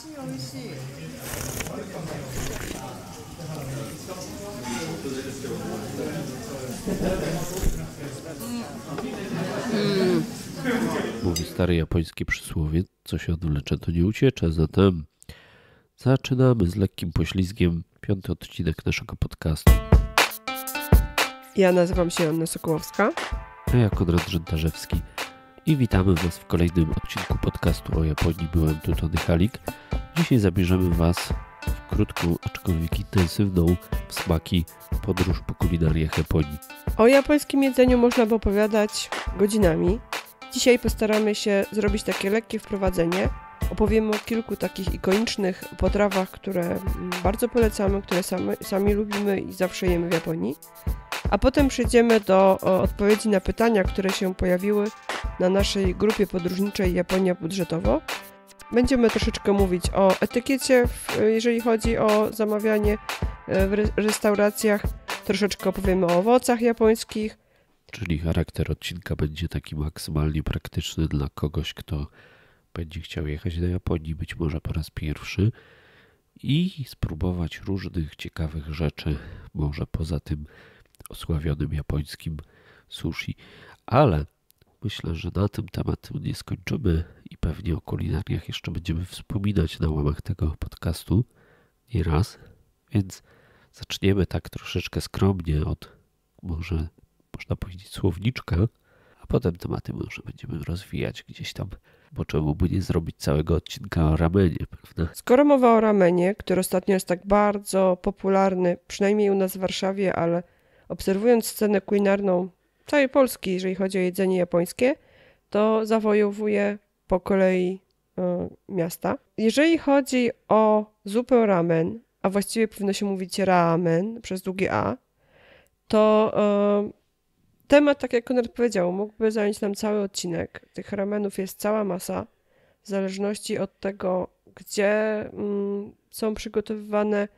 Mm. Mówi stary japoński przysłowie, co się odwlecze, to nie uciecze. Zatem zaczynamy z lekkim poślizgiem piąty odcinek naszego podcastu. Ja nazywam się Anna Sokołowska. A ja Konrad Rzędarzewski i witamy Was w kolejnym odcinku podcastu o Japonii. Byłem tu Tony Halik. Dzisiaj zabierzemy Was w krótką, aczkolwiek intensywną w smaki podróż po kulinariach Japonii. O japońskim jedzeniu można by opowiadać godzinami. Dzisiaj postaramy się zrobić takie lekkie wprowadzenie. Opowiemy o kilku takich ikonicznych potrawach, które mm, bardzo polecamy, które sami, sami lubimy i zawsze jemy w Japonii a potem przejdziemy do odpowiedzi na pytania, które się pojawiły na naszej grupie podróżniczej Japonia Budżetowo. Będziemy troszeczkę mówić o etykiecie, jeżeli chodzi o zamawianie e, w restauracjach. Troszeczkę opowiemy o owocach japońskich. Czyli charakter odcinka będzie taki maksymalnie praktyczny dla kogoś, kto będzie chciał jechać do Japonii, być może po raz pierwszy i spróbować różnych ciekawych rzeczy, może poza tym osławionym japońskim sushi. Ale myślę, że na tym temat nie skończymy i pewnie o kulinariach jeszcze będziemy wspominać na łamach tego podcastu nieraz, więc zaczniemy tak troszeczkę skromnie od może można powiedzieć słowniczka, a potem tematy może będziemy rozwijać gdzieś tam, bo czemu by nie zrobić całego odcinka o ramenie, prawda? Skoro mowa o ramenie, który ostatnio jest tak bardzo popularny, przynajmniej u nas w Warszawie, ale Obserwując scenę kulinarną całej Polski, jeżeli chodzi o jedzenie japońskie, to zawojowuje po kolei y, miasta. Jeżeli chodzi o zupę ramen, a właściwie powinno się mówić ramen przez długi A, to y, temat, tak jak Konrad powiedział, mógłby zająć nam cały odcinek. Tych ramenów jest cała masa, w zależności od tego, gdzie y, są przygotowywane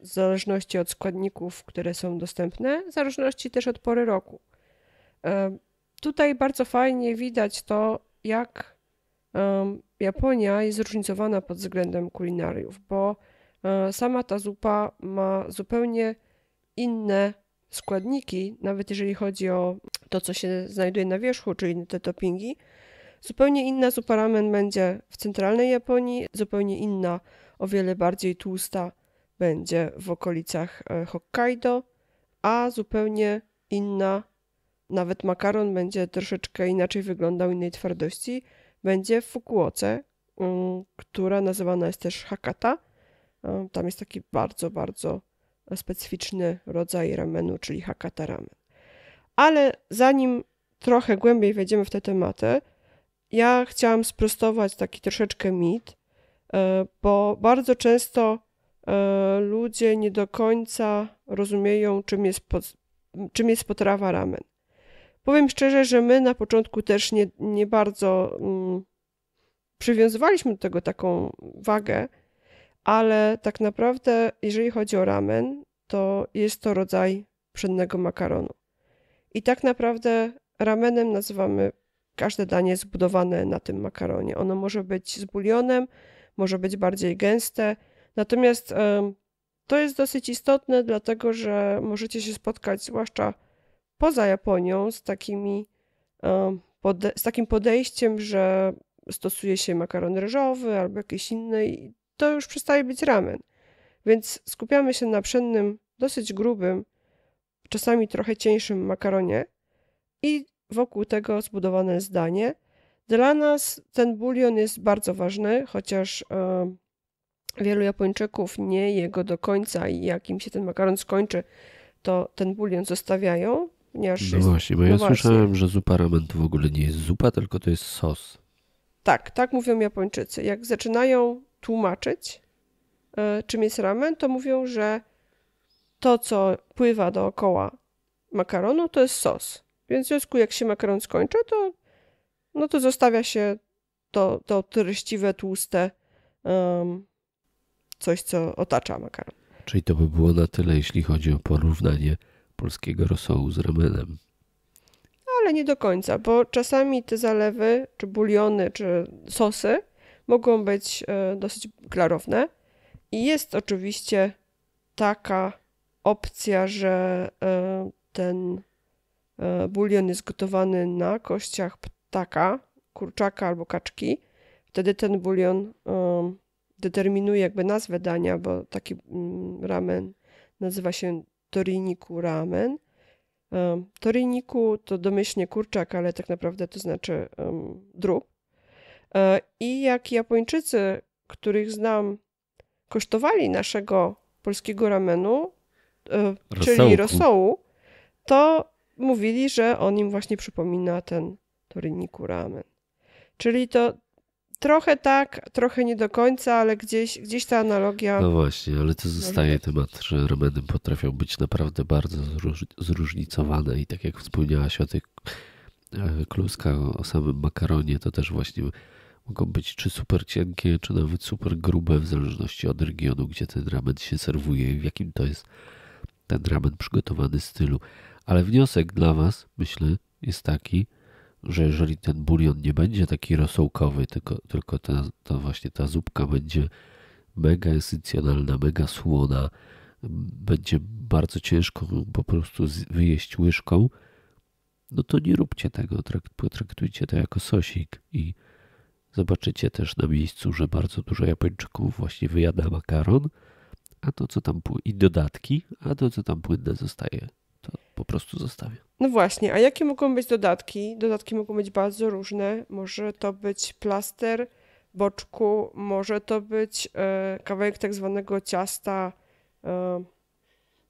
w zależności od składników, które są dostępne, w zależności też od pory roku. Tutaj bardzo fajnie widać to, jak Japonia jest zróżnicowana pod względem kulinariów, bo e, sama ta zupa ma zupełnie inne składniki, nawet jeżeli chodzi o to, co się znajduje na wierzchu, czyli te toppingi. Zupełnie inna zupa ramen będzie w centralnej Japonii, zupełnie inna, o wiele bardziej tłusta będzie w okolicach e, Hokkaido, a zupełnie inna, nawet makaron będzie troszeczkę inaczej wyglądał, innej twardości, będzie w Fukuoce, mm, która nazywana jest też Hakata. E, tam jest taki bardzo, bardzo specyficzny rodzaj ramenu, czyli Hakata ramen. Ale zanim trochę głębiej wejdziemy w tę tematę, ja chciałam sprostować taki troszeczkę mit, e, bo bardzo często E, ludzie nie do końca rozumieją, czym jest, czym jest potrawa ramen. Powiem szczerze, że my na początku też nie, nie bardzo mm, przywiązywaliśmy do tego taką wagę, ale tak naprawdę, jeżeli chodzi o ramen, to jest to rodzaj pszennego makaronu. I tak naprawdę ramenem nazywamy każde danie zbudowane na tym makaronie. Ono może być z bulionem, może być bardziej gęste, Natomiast to jest dosyć istotne, dlatego że możecie się spotkać, zwłaszcza poza Japonią, z, takimi, z takim podejściem, że stosuje się makaron ryżowy albo jakieś inne, i to już przestaje być ramen. Więc skupiamy się na pszennym, dosyć grubym, czasami trochę cieńszym makaronie i wokół tego zbudowane zdanie. Dla nas ten bulion jest bardzo ważny, chociaż Wielu Japończyków nie je go do końca i jak im się ten makaron skończy, to ten bulion zostawiają, ponieważ. No właśnie, bo no ja właśnie. słyszałem, że zupa ramen to w ogóle nie jest zupa, tylko to jest sos. Tak, tak mówią Japończycy. Jak zaczynają tłumaczyć, yy, czym jest ramen, to mówią, że to, co pływa dookoła makaronu, to jest sos. Więc w związku, jak się makaron skończy, to, no to zostawia się to, to tryściwe, tłuste um, coś, co otacza makaron. Czyli to by było na tyle, jeśli chodzi o porównanie polskiego rosołu z ramenem. Ale nie do końca, bo czasami te zalewy, czy buliony, czy sosy mogą być e, dosyć klarowne. I jest oczywiście taka opcja, że e, ten e, bulion jest gotowany na kościach ptaka, kurczaka albo kaczki. Wtedy ten bulion determinuje jakby nazwę dania, bo taki mm, ramen nazywa się toriniku ramen. Toriniku to domyślnie kurczak, ale tak naprawdę to znaczy um, drób. E, I jak Japończycy, których znam, kosztowali naszego polskiego ramenu, e, rosołku. czyli rosołu, to mówili, że on im właśnie przypomina ten toriniku ramen. Czyli to Trochę tak, trochę nie do końca, ale gdzieś, gdzieś ta analogia. No właśnie, ale to zostaje temat, że rameny potrafią być naprawdę bardzo zróżnicowane i tak jak wspomniałaś o tych e, kluskach, o samym makaronie, to też właśnie mogą być czy super cienkie, czy nawet super grube, w zależności od regionu, gdzie ten ramen się serwuje i w jakim to jest ten ramen przygotowany stylu. Ale wniosek dla Was, myślę, jest taki, że jeżeli ten bulion nie będzie taki rosołkowy, tylko, tylko ta, ta właśnie ta zupka będzie mega esencjonalna, mega słona, będzie bardzo ciężko po prostu wyjeść łyżką, no to nie róbcie tego, potraktujcie to jako sosik i zobaczycie też na miejscu, że bardzo dużo Japończyków właśnie wyjada makaron, a to co tam i dodatki, a to co tam płynne zostaje, to po prostu zostawię. No właśnie, a jakie mogą być dodatki? Dodatki mogą być bardzo różne. Może to być plaster boczku, może to być e, kawałek tak zwanego ciasta e, m,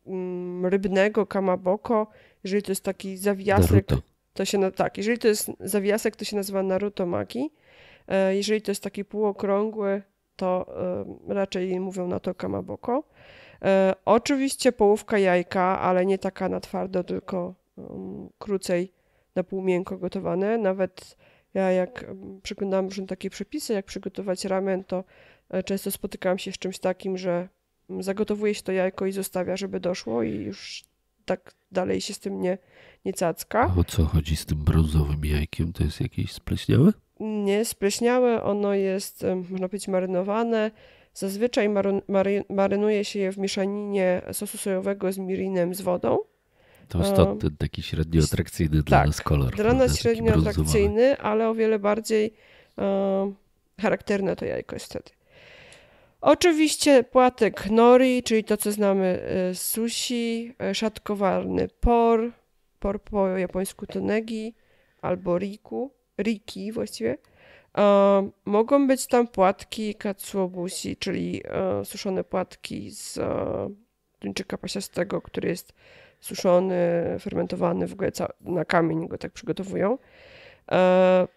mm, rybnego, kamaboko. Jeżeli to jest taki zawiasek, Naruto. to się na, tak, jeżeli to jest zawiasek, to się nazywa Naruto Maki. E, jeżeli to jest taki półokrągły, to e, raczej mówią na to kamaboko. E, oczywiście połówka jajka, ale nie taka na twardo, tylko um, krócej na półmiękko gotowane. Nawet ja jak um, przeglądałam różne takie przepisy, jak przygotować ramen, to e, często spotykałam się z czymś takim, że mm, zagotowuje się to jajko i zostawia, żeby doszło i już tak dalej się z tym nie, nie cacka. A o co chodzi z tym brązowym jajkiem? To jest jakieś spleśniałe? Nie, spleśniałe. Ono jest, można powiedzieć, marynowane. Zazwyczaj marynuje się je w mieszaninie sosu sojowego z mirinem z wodą. To jest to ten taki średnio atrakcyjny dla tak, nas kolor. Dla nas średnio atrakcyjny, ale o wiele bardziej um, charakterne to jajko jest wtedy. Oczywiście płatek nori, czyli to co znamy e, z sushi, e, szatkowarny por, por po japońsku to negi albo riku, riki właściwie. mogą być tam płatki katsuobushi, czyli e, suszone płatki z tuńczyka pasiastego, który jest suszony, fermentowany, w ogóle na kamień go tak przygotowują. E,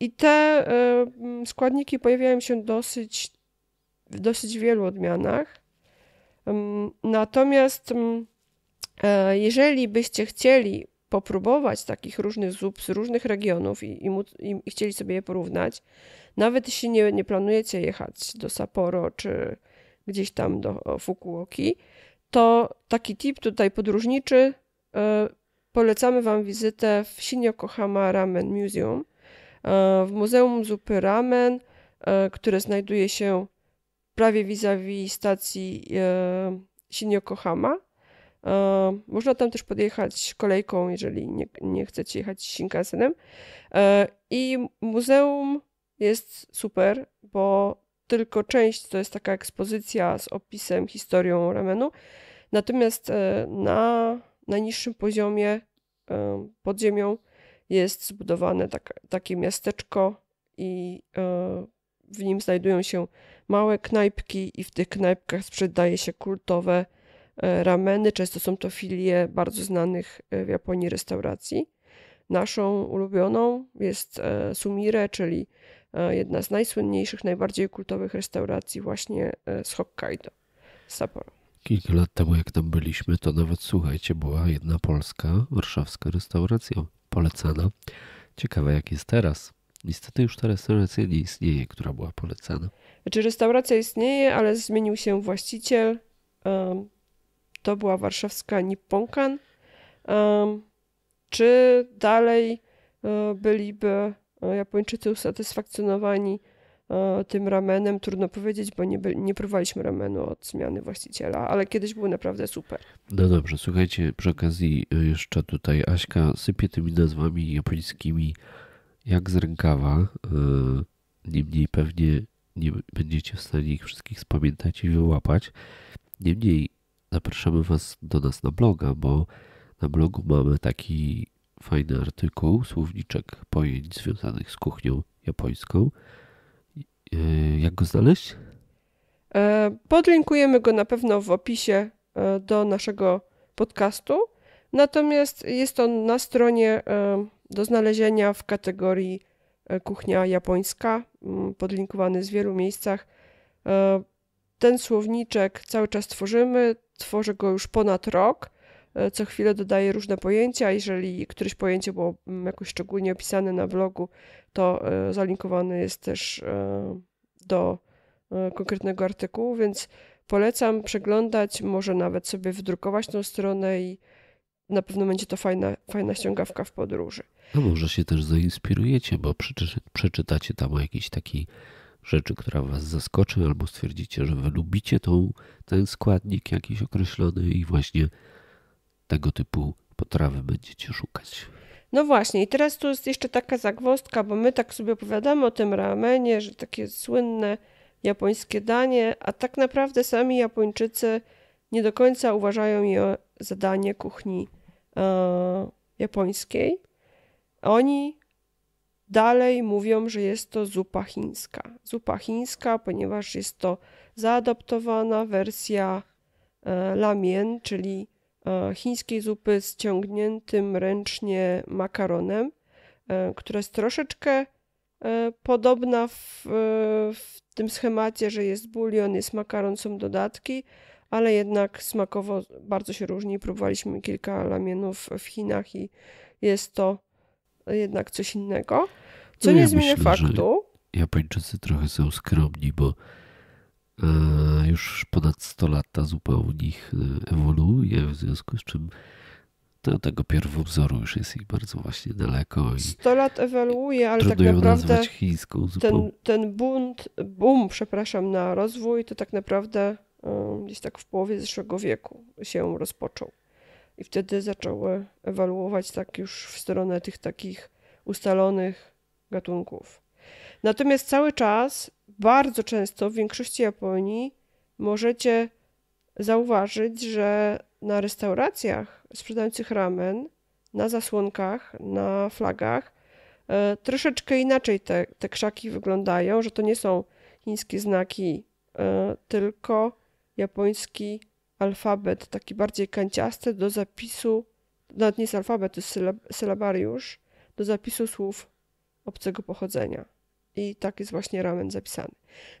I te e, składniki pojawiają się dosyć, w dosyć wielu odmianach. Natomiast e, jeżeli byście chcieli popróbować takich różnych zup z różnych regionów i, i, i, chcieli sobie je porównać, nawet jeśli nie, nie planujecie jechać do Sapporo czy gdzieś tam do Fukuoki, to taki tip tutaj podróżniczy. E, polecamy Wam wizytę w Shinyokohama Ramen Museum, e, w Muzeum Zupy Ramen, e, które znajduje się prawie vis-a-vis stacji Shinyokohama. Można tam też podjechać kolejką, jeżeli nie, nie chcecie jechać Shinkansenem. I muzeum jest super, bo tylko część to jest taka ekspozycja z opisem, historią ramenu. Natomiast e, na najniższym poziomie e, pod ziemią jest zbudowane tak, takie miasteczko i e, w nim znajdują się małe knajpki i w tych knajpkach sprzedaje się kultowe rameny. Często są to filie bardzo znanych w Japonii restauracji. Naszą ulubioną jest sumire, czyli E, jedna z najsłynniejszych, najbardziej kultowych restauracji właśnie e, z Hokkaido, Sapporo. Kilka lat temu, jak tam byliśmy, to nawet słuchajcie, była jedna polska, warszawska restauracja polecana. Ciekawe, jak jest teraz. Niestety już ta restauracja nie istnieje, która była polecana. Znaczy, restauracja istnieje, ale zmienił się właściciel. To była warszawska Nipponkan. Czy dalej e, byliby E, Japończycy usatysfakcjonowani e, tym ramenem. Trudno powiedzieć, bo nie, by, nie próbowaliśmy ramenu od zmiany właściciela, ale kiedyś był naprawdę super. No dobrze, słuchajcie, przy okazji e, jeszcze tutaj Aśka sypie tymi nazwami japońskimi jak z rękawa. Niemniej pewnie nie będziecie w stanie ich wszystkich spamiętać i wyłapać. Niemniej zapraszamy Was do nas na bloga, bo na blogu mamy taki fajny artykuł, słowniczek pojęć związanych z kuchnią japońską. E, jak go znaleźć? E, podlinkujemy go na pewno w opisie e, do naszego podcastu. Natomiast jest on na stronie do znalezienia w kategorii kuchnia japońska, podlinkowany w wielu miejscach. Ten słowniczek cały czas tworzymy, tworzę go już ponad rok. E, co chwilę dodaję różne pojęcia. Jeżeli któreś pojęcie było mm, jakoś szczególnie opisane na blogu, to e, zalinkowany jest też e, do konkretnego artykułu, więc polecam przeglądać, może nawet sobie wydrukować tą stronę i na pewno będzie to fajna, fajna ściągawka w podróży. A no może się też zainspirujecie, bo przeczytacie tam o jakiejś takiej rzeczy, która was zaskoczy, albo stwierdzicie, że wy lubicie tą, ten składnik jakiś określony i właśnie tego typu potrawy będziecie szukać. No właśnie, i teraz tu jest jeszcze taka zagwozdka, bo my tak sobie opowiadamy o tym ramenie, że takie słynne japońskie danie, a tak naprawdę sami Japończycy nie do końca uważają je za danie kuchni e, japońskiej. Oni dalej mówią, że jest to zupa chińska. Zupa chińska, ponieważ jest to zaadoptowana wersja e, lamien, czyli E, chińskiej zupy z ciągniętym ręcznie makaronem, e, która jest troszeczkę e, podobna w, w tym schemacie, że jest bulion, jest makaron, są dodatki, ale jednak smakowo bardzo się różni. Próbowaliśmy kilka lamienów w Chinach i jest to jednak coś innego, co no nie ja zmienia myślę, faktu. Japończycy trochę są skromni, bo E, już ponad 100 lat ta zupa u nich e, ewoluuje, w związku z czym do tego pierwowzoru już jest ich bardzo właśnie daleko. 100 lat ewoluuje, ale tak naprawdę ten, ten bunt, boom, przepraszam, na rozwój to tak naprawdę e, gdzieś tak w połowie zeszłego wieku się rozpoczął. I wtedy zaczęły ewoluować tak już w stronę tych takich ustalonych gatunków. Natomiast cały czas bardzo często w większości Japonii możecie zauważyć, że na restauracjach sprzedających ramen, na zasłonkach, na flagach, e, troszeczkę inaczej te, te krzaki wyglądają, że to nie są chińskie znaki, e, tylko japoński alfabet, taki bardziej kanciasty do zapisu, nawet nie jest alfabet, to jest sylab, sylabariusz, do zapisu słów obcego pochodzenia. I tak jest właśnie ramen zapisany.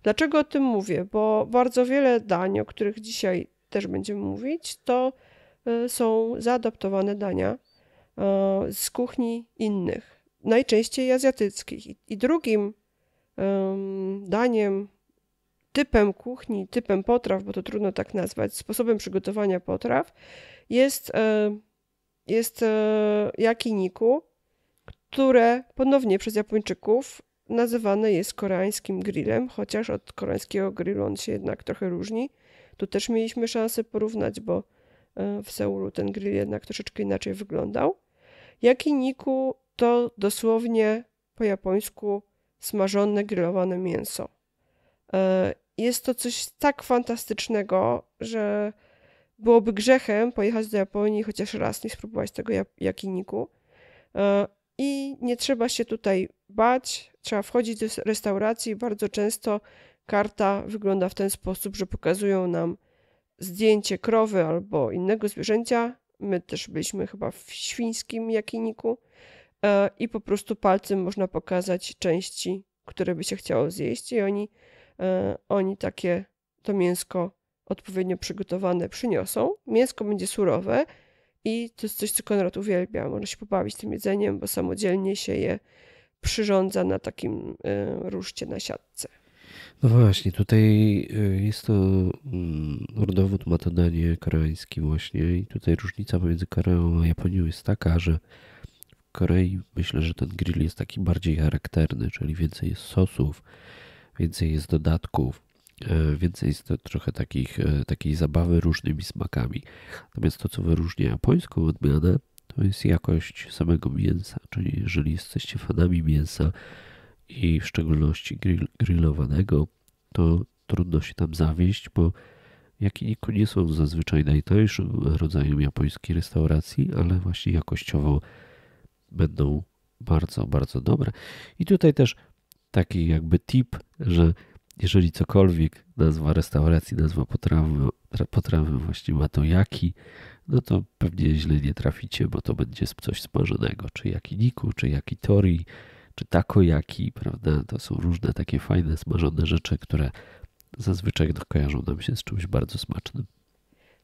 Dlaczego o tym mówię? Bo bardzo wiele dań, o których dzisiaj też będziemy mówić, to e, są zaadaptowane dania e, z kuchni innych, najczęściej azjatyckich. I drugim daniem, typem kuchni, typem potraw, bo to trudno tak nazwać, sposobem przygotowania potraw jest, e, jest jakiniku, które ponownie przez Japończyków nazywany jest koreańskim grillem, chociaż od koreańskiego grillu on się jednak trochę różni. Tu też mieliśmy szansę porównać, bo e, w Seulu ten grill jednak troszeczkę inaczej wyglądał. Yakiniku to dosłownie po japońsku smażone, grillowane mięso. E, jest to coś tak fantastycznego, że byłoby grzechem pojechać do Japonii chociaż raz nie spróbować tego jakiniku. E, i nie trzeba się tutaj bać, trzeba wchodzić do restauracji. Bardzo często karta wygląda w ten sposób, że pokazują nam zdjęcie krowy albo innego zwierzęcia. My też byliśmy chyba w świńskim jakiniku e, i po prostu palcem można pokazać części, które by się chciało zjeść i oni, e, oni takie to mięsko odpowiednio przygotowane przyniosą. Mięsko będzie surowe, i to jest coś, co Konrad uwielbia. Można się pobawić tym jedzeniem, bo samodzielnie się je przyrządza na takim e, ruszcie na siatce. No właśnie, tutaj e, jest to mm, rodowód danie koreański właśnie i tutaj różnica pomiędzy Koreą a Japonią jest taka, że w Korei myślę, że ten grill jest taki bardziej charakterny, czyli więcej jest sosów, więcej jest dodatków, E, więcej jest trochę takich, e, takiej zabawy różnymi smakami. Natomiast to, co wyróżnia japońską odmianę, to jest jakość samego mięsa. Czyli jeżeli jesteście fanami mięsa i w szczególności grill, grillowanego, to trudno się tam zawieść, bo Yakiniku nie są zazwyczaj najtańszym rodzajem japońskiej restauracji, ale właśnie jakościowo będą bardzo, bardzo dobre. I tutaj też taki jakby tip, że jeżeli cokolwiek, nazwa restauracji, nazwa potrawy, potrawy właśnie ma to jaki, no to pewnie źle nie traficie, bo to będzie coś smażonego, czy jaki niku, czy jaki tori, czy takojaki, prawda? To są różne takie fajne, smażone rzeczy, które zazwyczaj kojarzą nam się z czymś bardzo smacznym.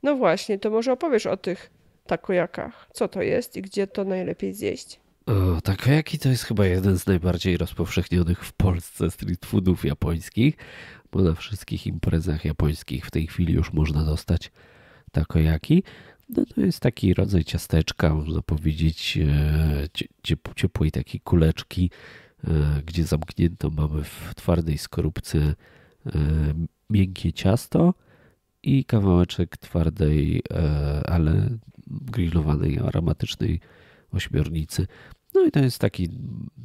No właśnie, to może opowiesz o tych takojakach. Co to jest i gdzie to najlepiej zjeść? O, tak, jaki to jest chyba jeden z najbardziej rozpowszechnionych w Polsce street foodów japońskich, bo na wszystkich imprezach japońskich w tej chwili już można dostać takoyaki. No to jest taki rodzaj ciasteczka, można powiedzieć, e, ciepłej takiej kuleczki, e, gdzie zamknięto mamy w twardej skorupce e, miękkie ciasto i kawałeczek twardej, ale grillowanej, aromatycznej ośmiornicy. No i to jest taki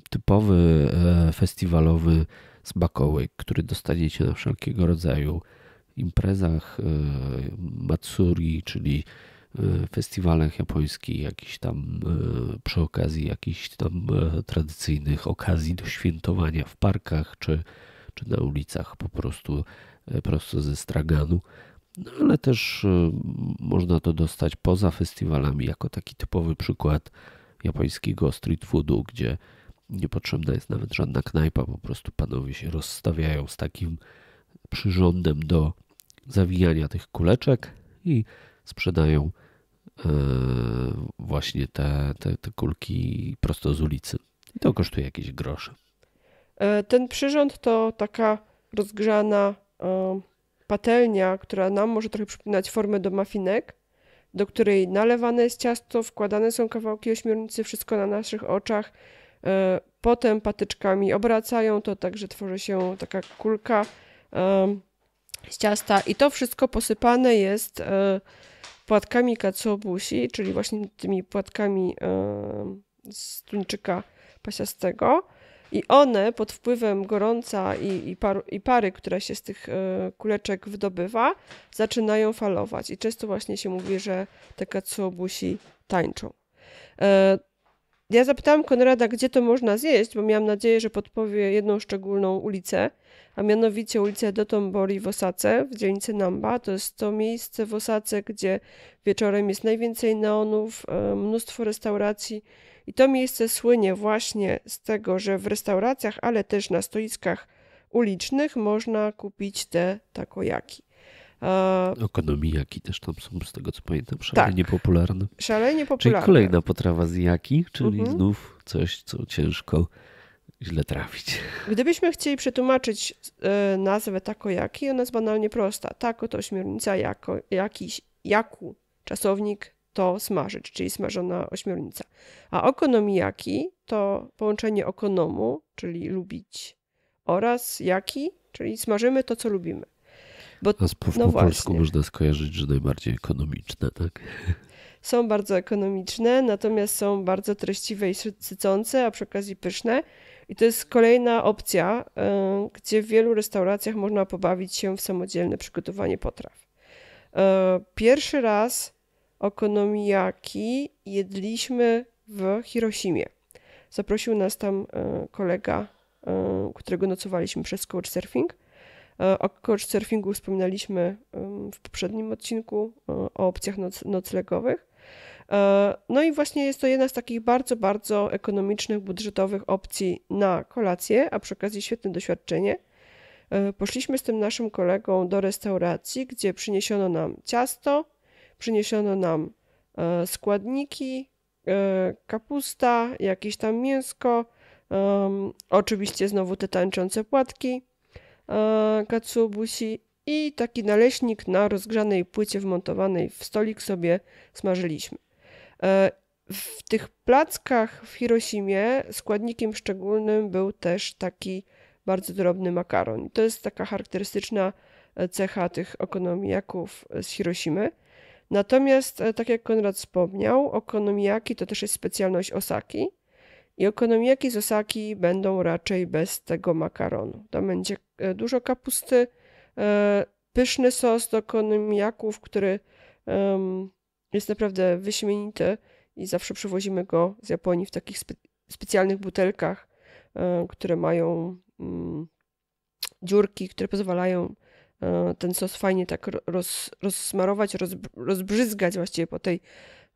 typowy e, festiwalowy smakołyk, który dostaniecie na wszelkiego rodzaju imprezach e, Matsuri, czyli e, festiwalach japońskich, jakiś tam przy okazji jakichś tam tradycyjnych okazji do świętowania w parkach czy, czy na ulicach po prostu prosto ze straganu. No, ale też można to dostać poza festiwalami jako taki typowy przykład japońskiego street foodu, gdzie niepotrzebna jest nawet żadna knajpa, po prostu panowie się rozstawiają z takim przyrządem do zawijania tych kuleczek i sprzedają e, właśnie te, te, te kulki prosto z ulicy. I to kosztuje jakieś grosze. E, ten przyrząd to taka rozgrzana e, patelnia, która nam może trochę przypominać formę do mafinek, do której nalewane jest ciasto, wkładane są kawałki ośmiornicy, wszystko na naszych oczach. E, potem patyczkami obracają to, także tworzy się taka kulka z ciasta i to wszystko posypane jest e, płatkami kacobusi, czyli właśnie tymi płatkami z tuńczyka pasiastego. I one pod wpływem gorąca i, i, par, i pary, która się z tych e, kuleczek wydobywa, zaczynają falować. I często właśnie się mówi, że te katsuobusi tańczą. E, ja zapytałam Konrada, gdzie to można zjeść, bo miałam nadzieję, że podpowie jedną szczególną ulicę, a mianowicie ulicę Dotombori w Osace, w dzielnicy Namba. To jest to miejsce w Osace, gdzie wieczorem jest najwięcej neonów, e, mnóstwo restauracji, i to miejsce słynie właśnie z tego, że w restauracjach, ale też na stoiskach ulicznych można kupić te takojaki. Okonomijaki też tam są, z tego co pamiętam, tak. szalenie tak. popularne. Szalenie popularne. Czyli kolejna potrawa z jaki, czyli mhm. znów coś, co ciężko źle trafić. Gdybyśmy chcieli przetłumaczyć e, nazwę takojaki, ona jest banalnie prosta. Tako to śmiernica, jako, jakiś, jaku, czasownik to smażyć, czyli smażona ośmiornica. A okonomiaki to połączenie okonomu, czyli lubić, oraz jaki, czyli smażymy to, co lubimy. Bo, A z, no po polsku można skojarzyć, że najbardziej ekonomiczne, tak? Są bardzo ekonomiczne, natomiast są bardzo treściwe i sycące, a przy okazji pyszne. I to jest kolejna opcja, y, gdzie w wielu restauracjach można pobawić się w samodzielne przygotowanie potraw. Y, pierwszy raz Ekonomiaki jedliśmy w Hiroshimie. Zaprosił nas tam e, kolega, e, którego nocowaliśmy przez couchsurfing. E, o couchsurfingu wspominaliśmy w poprzednim odcinku o opcjach noc noclegowych. No i właśnie jest to jedna z takich bardzo, bardzo ekonomicznych, budżetowych opcji na kolację, a przy okazji świetne doświadczenie. Poszliśmy z tym naszym kolegą do restauracji, gdzie przyniesiono nam ciasto, przyniesiono nam e, składniki, e, kapusta, jakieś tam mięsko, oczywiście znowu te tańczące płatki e, katsubusi i taki naleśnik na rozgrzanej płycie wmontowanej w stolik sobie smażyliśmy. W tych plackach w Hiroshimie składnikiem szczególnym był też taki bardzo drobny makaron. To jest taka charakterystyczna cecha tych okonomiaków z Hiroshimy. Natomiast, e, tak jak Konrad wspomniał, okonomiaki to też jest specjalność Osaki i okonomiaki z Osaki będą raczej bez tego makaronu. Tam będzie e, dużo kapusty, e, pyszny sos do okonomiaków, który jest naprawdę wyśmienity i zawsze przywozimy go z Japonii w takich spe specjalnych butelkach, które mają mm, dziurki, które pozwalają E, ten sos fajnie tak roz, rozsmarować, roz, właściwie po tej,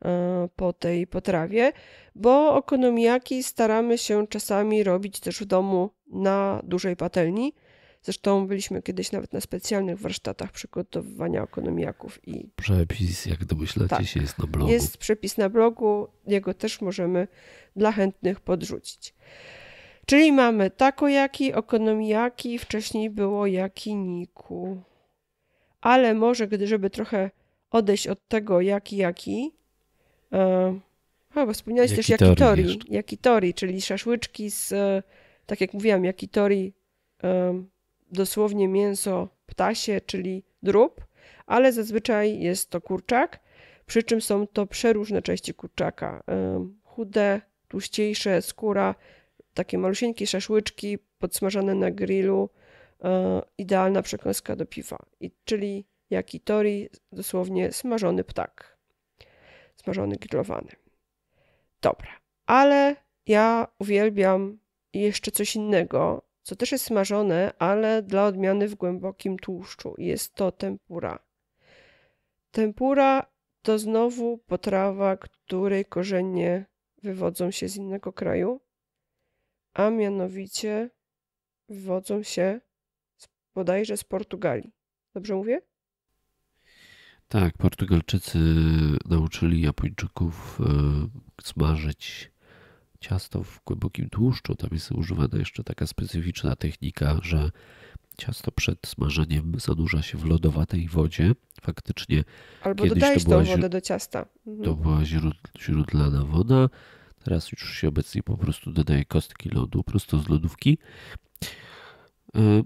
e, po tej potrawie, bo okonomiaki staramy się czasami robić też w domu na dużej patelni. Zresztą byliśmy kiedyś nawet na specjalnych warsztatach przygotowywania ekonomiaków i. Przepis, jak domyślacie tak, się, jest na blogu. Jest przepis na blogu, jego też możemy dla chętnych podrzucić. Czyli mamy takoyaki, okonomiaki, wcześniej było jakiniku. Ale może, gdy, żeby trochę odejść od tego jaki jaki, chyba e, wspomniałeś jaki też jakitori, jeszcze. jakitori, czyli szaszłyczki z, e, tak jak mówiłam, jakitori, e, dosłownie mięso ptasie, czyli drób, ale zazwyczaj jest to kurczak, przy czym są to przeróżne części kurczaka. chude, tłuściejsze, skóra, takie malusieńkie szaszłyczki podsmażane na grillu, e, idealna przekąska do piwa, I, czyli yakitori, dosłownie smażony ptak, smażony, grillowany. Dobra, ale ja uwielbiam jeszcze coś innego, co też jest smażone, ale dla odmiany w głębokim tłuszczu. Jest to tempura. Tempura to znowu potrawa, której korzenie wywodzą się z innego kraju a mianowicie wywodzą się z, bodajże z Portugalii. Dobrze mówię? Tak, Portugalczycy nauczyli Japończyków smażyć e, ciasto w głębokim tłuszczu. Tam jest używana jeszcze taka specyficzna technika, że ciasto przed smażeniem zanurza się w lodowatej wodzie. Faktycznie. Albo kiedyś dodajesz to była tą wodę do ciasta. Mhm. To była źródlana woda. Teraz już się obecnie po prostu dodaje kostki lodu prosto z lodówki. E,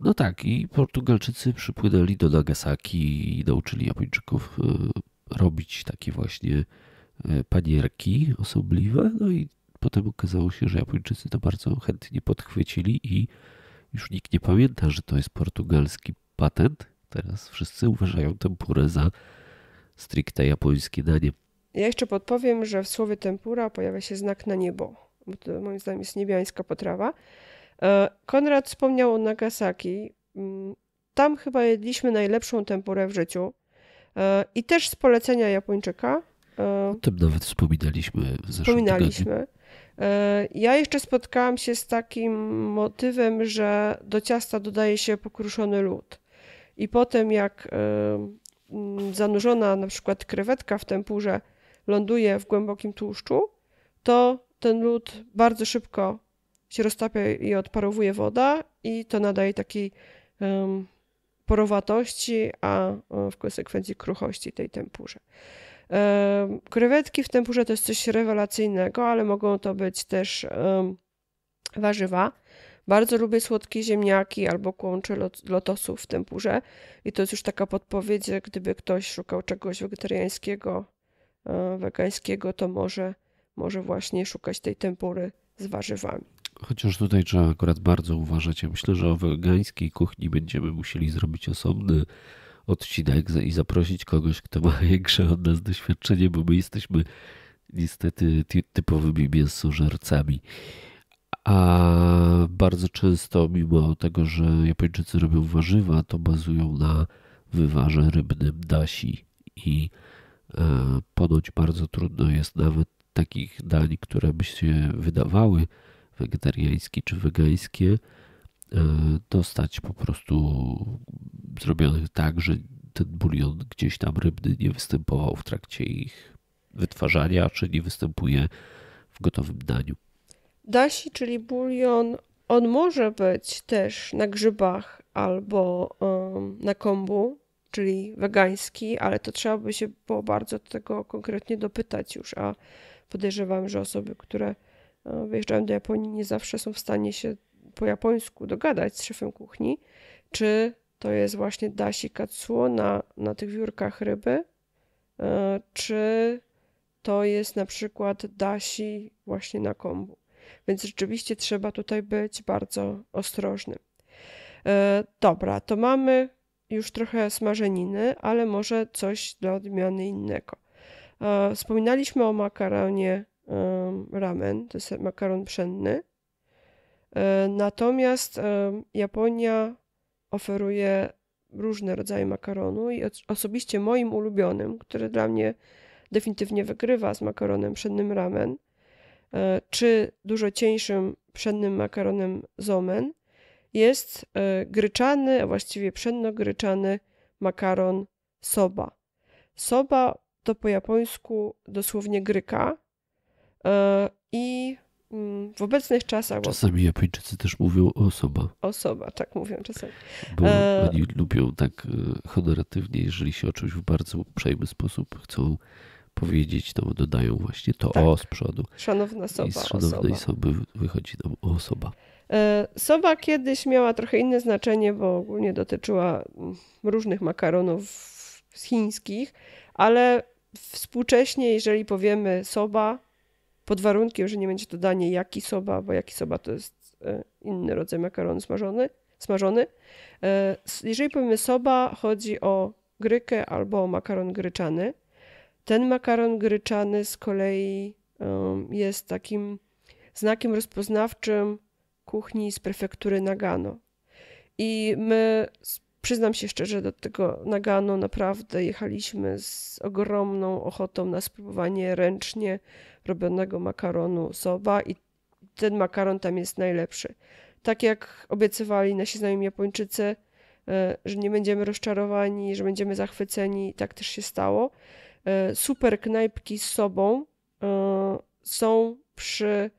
no tak, i Portugalczycy przypłynęli do Nagasaki i nauczyli Japończyków e, robić takie właśnie e, panierki osobliwe. No i potem okazało się, że Japończycy to bardzo chętnie podchwycili i już nikt nie pamięta, że to jest portugalski patent. Teraz wszyscy uważają tę porę za stricte japońskie danie. Ja jeszcze podpowiem, że w słowie tempura pojawia się znak na niebo, bo to moim zdaniem jest niebiańska potrawa. E, Konrad wspomniał o Nagasaki. Mm, tam chyba jedliśmy najlepszą tempurę w życiu. E, I też z polecenia Japończyka. E, o tym nawet wspominaliśmy w zeszłym Wspominaliśmy. Tygodniu. Ja jeszcze spotkałam się z takim motywem, że do ciasta dodaje się pokruszony lód. I potem jak mm, zanurzona na przykład krewetka w tempurze ląduje w głębokim tłuszczu, to ten lód bardzo szybko się roztapia i odparowuje woda i to nadaje takiej um, porowatości, a w konsekwencji kruchości tej tempurze. Um, krewetki w tempurze to jest coś rewelacyjnego, ale mogą to być też um, warzywa. Bardzo lubię słodkie ziemniaki albo kłącze lotosów w tempurze i to jest już taka podpowiedź, gdyby ktoś szukał czegoś wegetariańskiego E, wegańskiego, to może, może właśnie szukać tej tempury z warzywami. Chociaż tutaj trzeba akurat bardzo uważać. Ja myślę, że o wegańskiej kuchni będziemy musieli zrobić osobny odcinek i zaprosić kogoś, kto ma większe od nas doświadczenie, bo my jesteśmy niestety typowymi mięsożercami. A bardzo często, mimo tego, że Japończycy robią warzywa, to bazują na wywarze rybnym dasi i E, ponoć bardzo trudno jest nawet takich dań, które by się wydawały wegetariańskie czy wegańskie, e, dostać po prostu zrobionych tak, że ten bulion gdzieś tam rybny nie występował w trakcie ich wytwarzania, czy nie występuje w gotowym daniu. Dasi, czyli bulion, on może być też na grzybach albo na kombu, czyli wegański, ale to trzeba by się było bardzo tego konkretnie dopytać już, a podejrzewam, że osoby, które e, wyjeżdżają do Japonii, nie zawsze są w stanie się po japońsku dogadać z szefem kuchni, czy to jest właśnie dashi katsuo na, na tych wiórkach ryby, e, czy to jest na przykład dasi właśnie na kombu. Więc rzeczywiście trzeba tutaj być bardzo ostrożnym. E, dobra, to mamy już trochę smażeniny, ale może coś dla odmiany innego. E, wspominaliśmy o makaronie ramen, to jest makaron pszenny. E, natomiast Japonia oferuje różne rodzaje makaronu i osobiście moim ulubionym, który dla mnie definitywnie wygrywa z makaronem pszennym ramen, e, czy dużo cieńszym pszennym makaronem zomen – jest e, gryczany, a właściwie pszenno-gryczany makaron soba. Soba to po japońsku dosłownie gryka e, i mm, w obecnych czasach. Czasami Japończycy też mówią osoba. Osoba, tak mówią czasami. Bo e... oni lubią tak e, honoratywnie, jeżeli się o czymś w bardzo uprzejmy sposób chcą powiedzieć, to dodają właśnie to tak. o z przodu. Szanowna osoba. I z szanownej osoba. osoby wychodzi nam osoba. E, soba kiedyś miała trochę inne znaczenie, bo ogólnie dotyczyła mm, różnych makaronów chińskich, ale współcześnie, jeżeli powiemy soba, pod warunkiem, że nie będzie to danie jaki soba, bo jaki soba to jest e, inny rodzaj makaronu smażony, smażony. E, jeżeli powiemy soba, chodzi o grykę albo o makaron gryczany. Ten makaron gryczany z kolei jest takim znakiem rozpoznawczym kuchni z prefektury Nagano. I my, przyznam się szczerze, do tego Nagano naprawdę jechaliśmy z ogromną ochotą na spróbowanie ręcznie robionego makaronu soba i ten makaron tam jest najlepszy. Tak jak obiecywali nasi znajomi Japończycy, e, że nie będziemy rozczarowani, że będziemy zachwyceni, tak też się stało. E, super knajpki z sobą e, są przy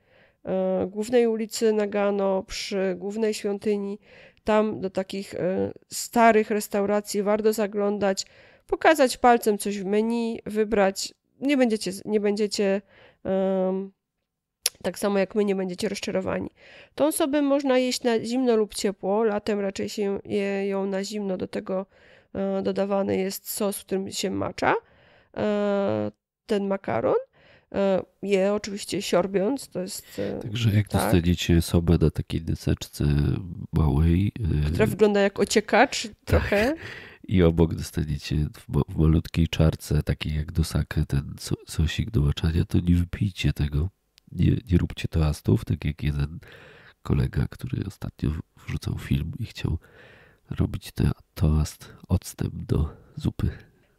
E, głównej ulicy Nagano, przy głównej świątyni. Tam do takich e, starych restauracji warto zaglądać, pokazać palcem coś w menu, wybrać. Nie będziecie, nie będziecie um, tak samo jak my nie będziecie rozczarowani. Tą sobie można jeść na zimno lub ciepło. Latem raczej się je ją na zimno. Do tego e, dodawany jest sos, w którym się macza ten makaron. E, je oczywiście siorbiąc, to jest... E, Także jak tak, sobie sobę na takiej deseczce małej... E, Która wygląda jak ociekacz tak. trochę. I obok dostaniecie w malutkiej czarce, takiej jak dosakę, ten sosik do maczania, to nie wypijcie tego. Nie, nie róbcie toastów, tak jak jeden kolega, który ostatnio wrzucał film i chciał robić ten toast octem do zupy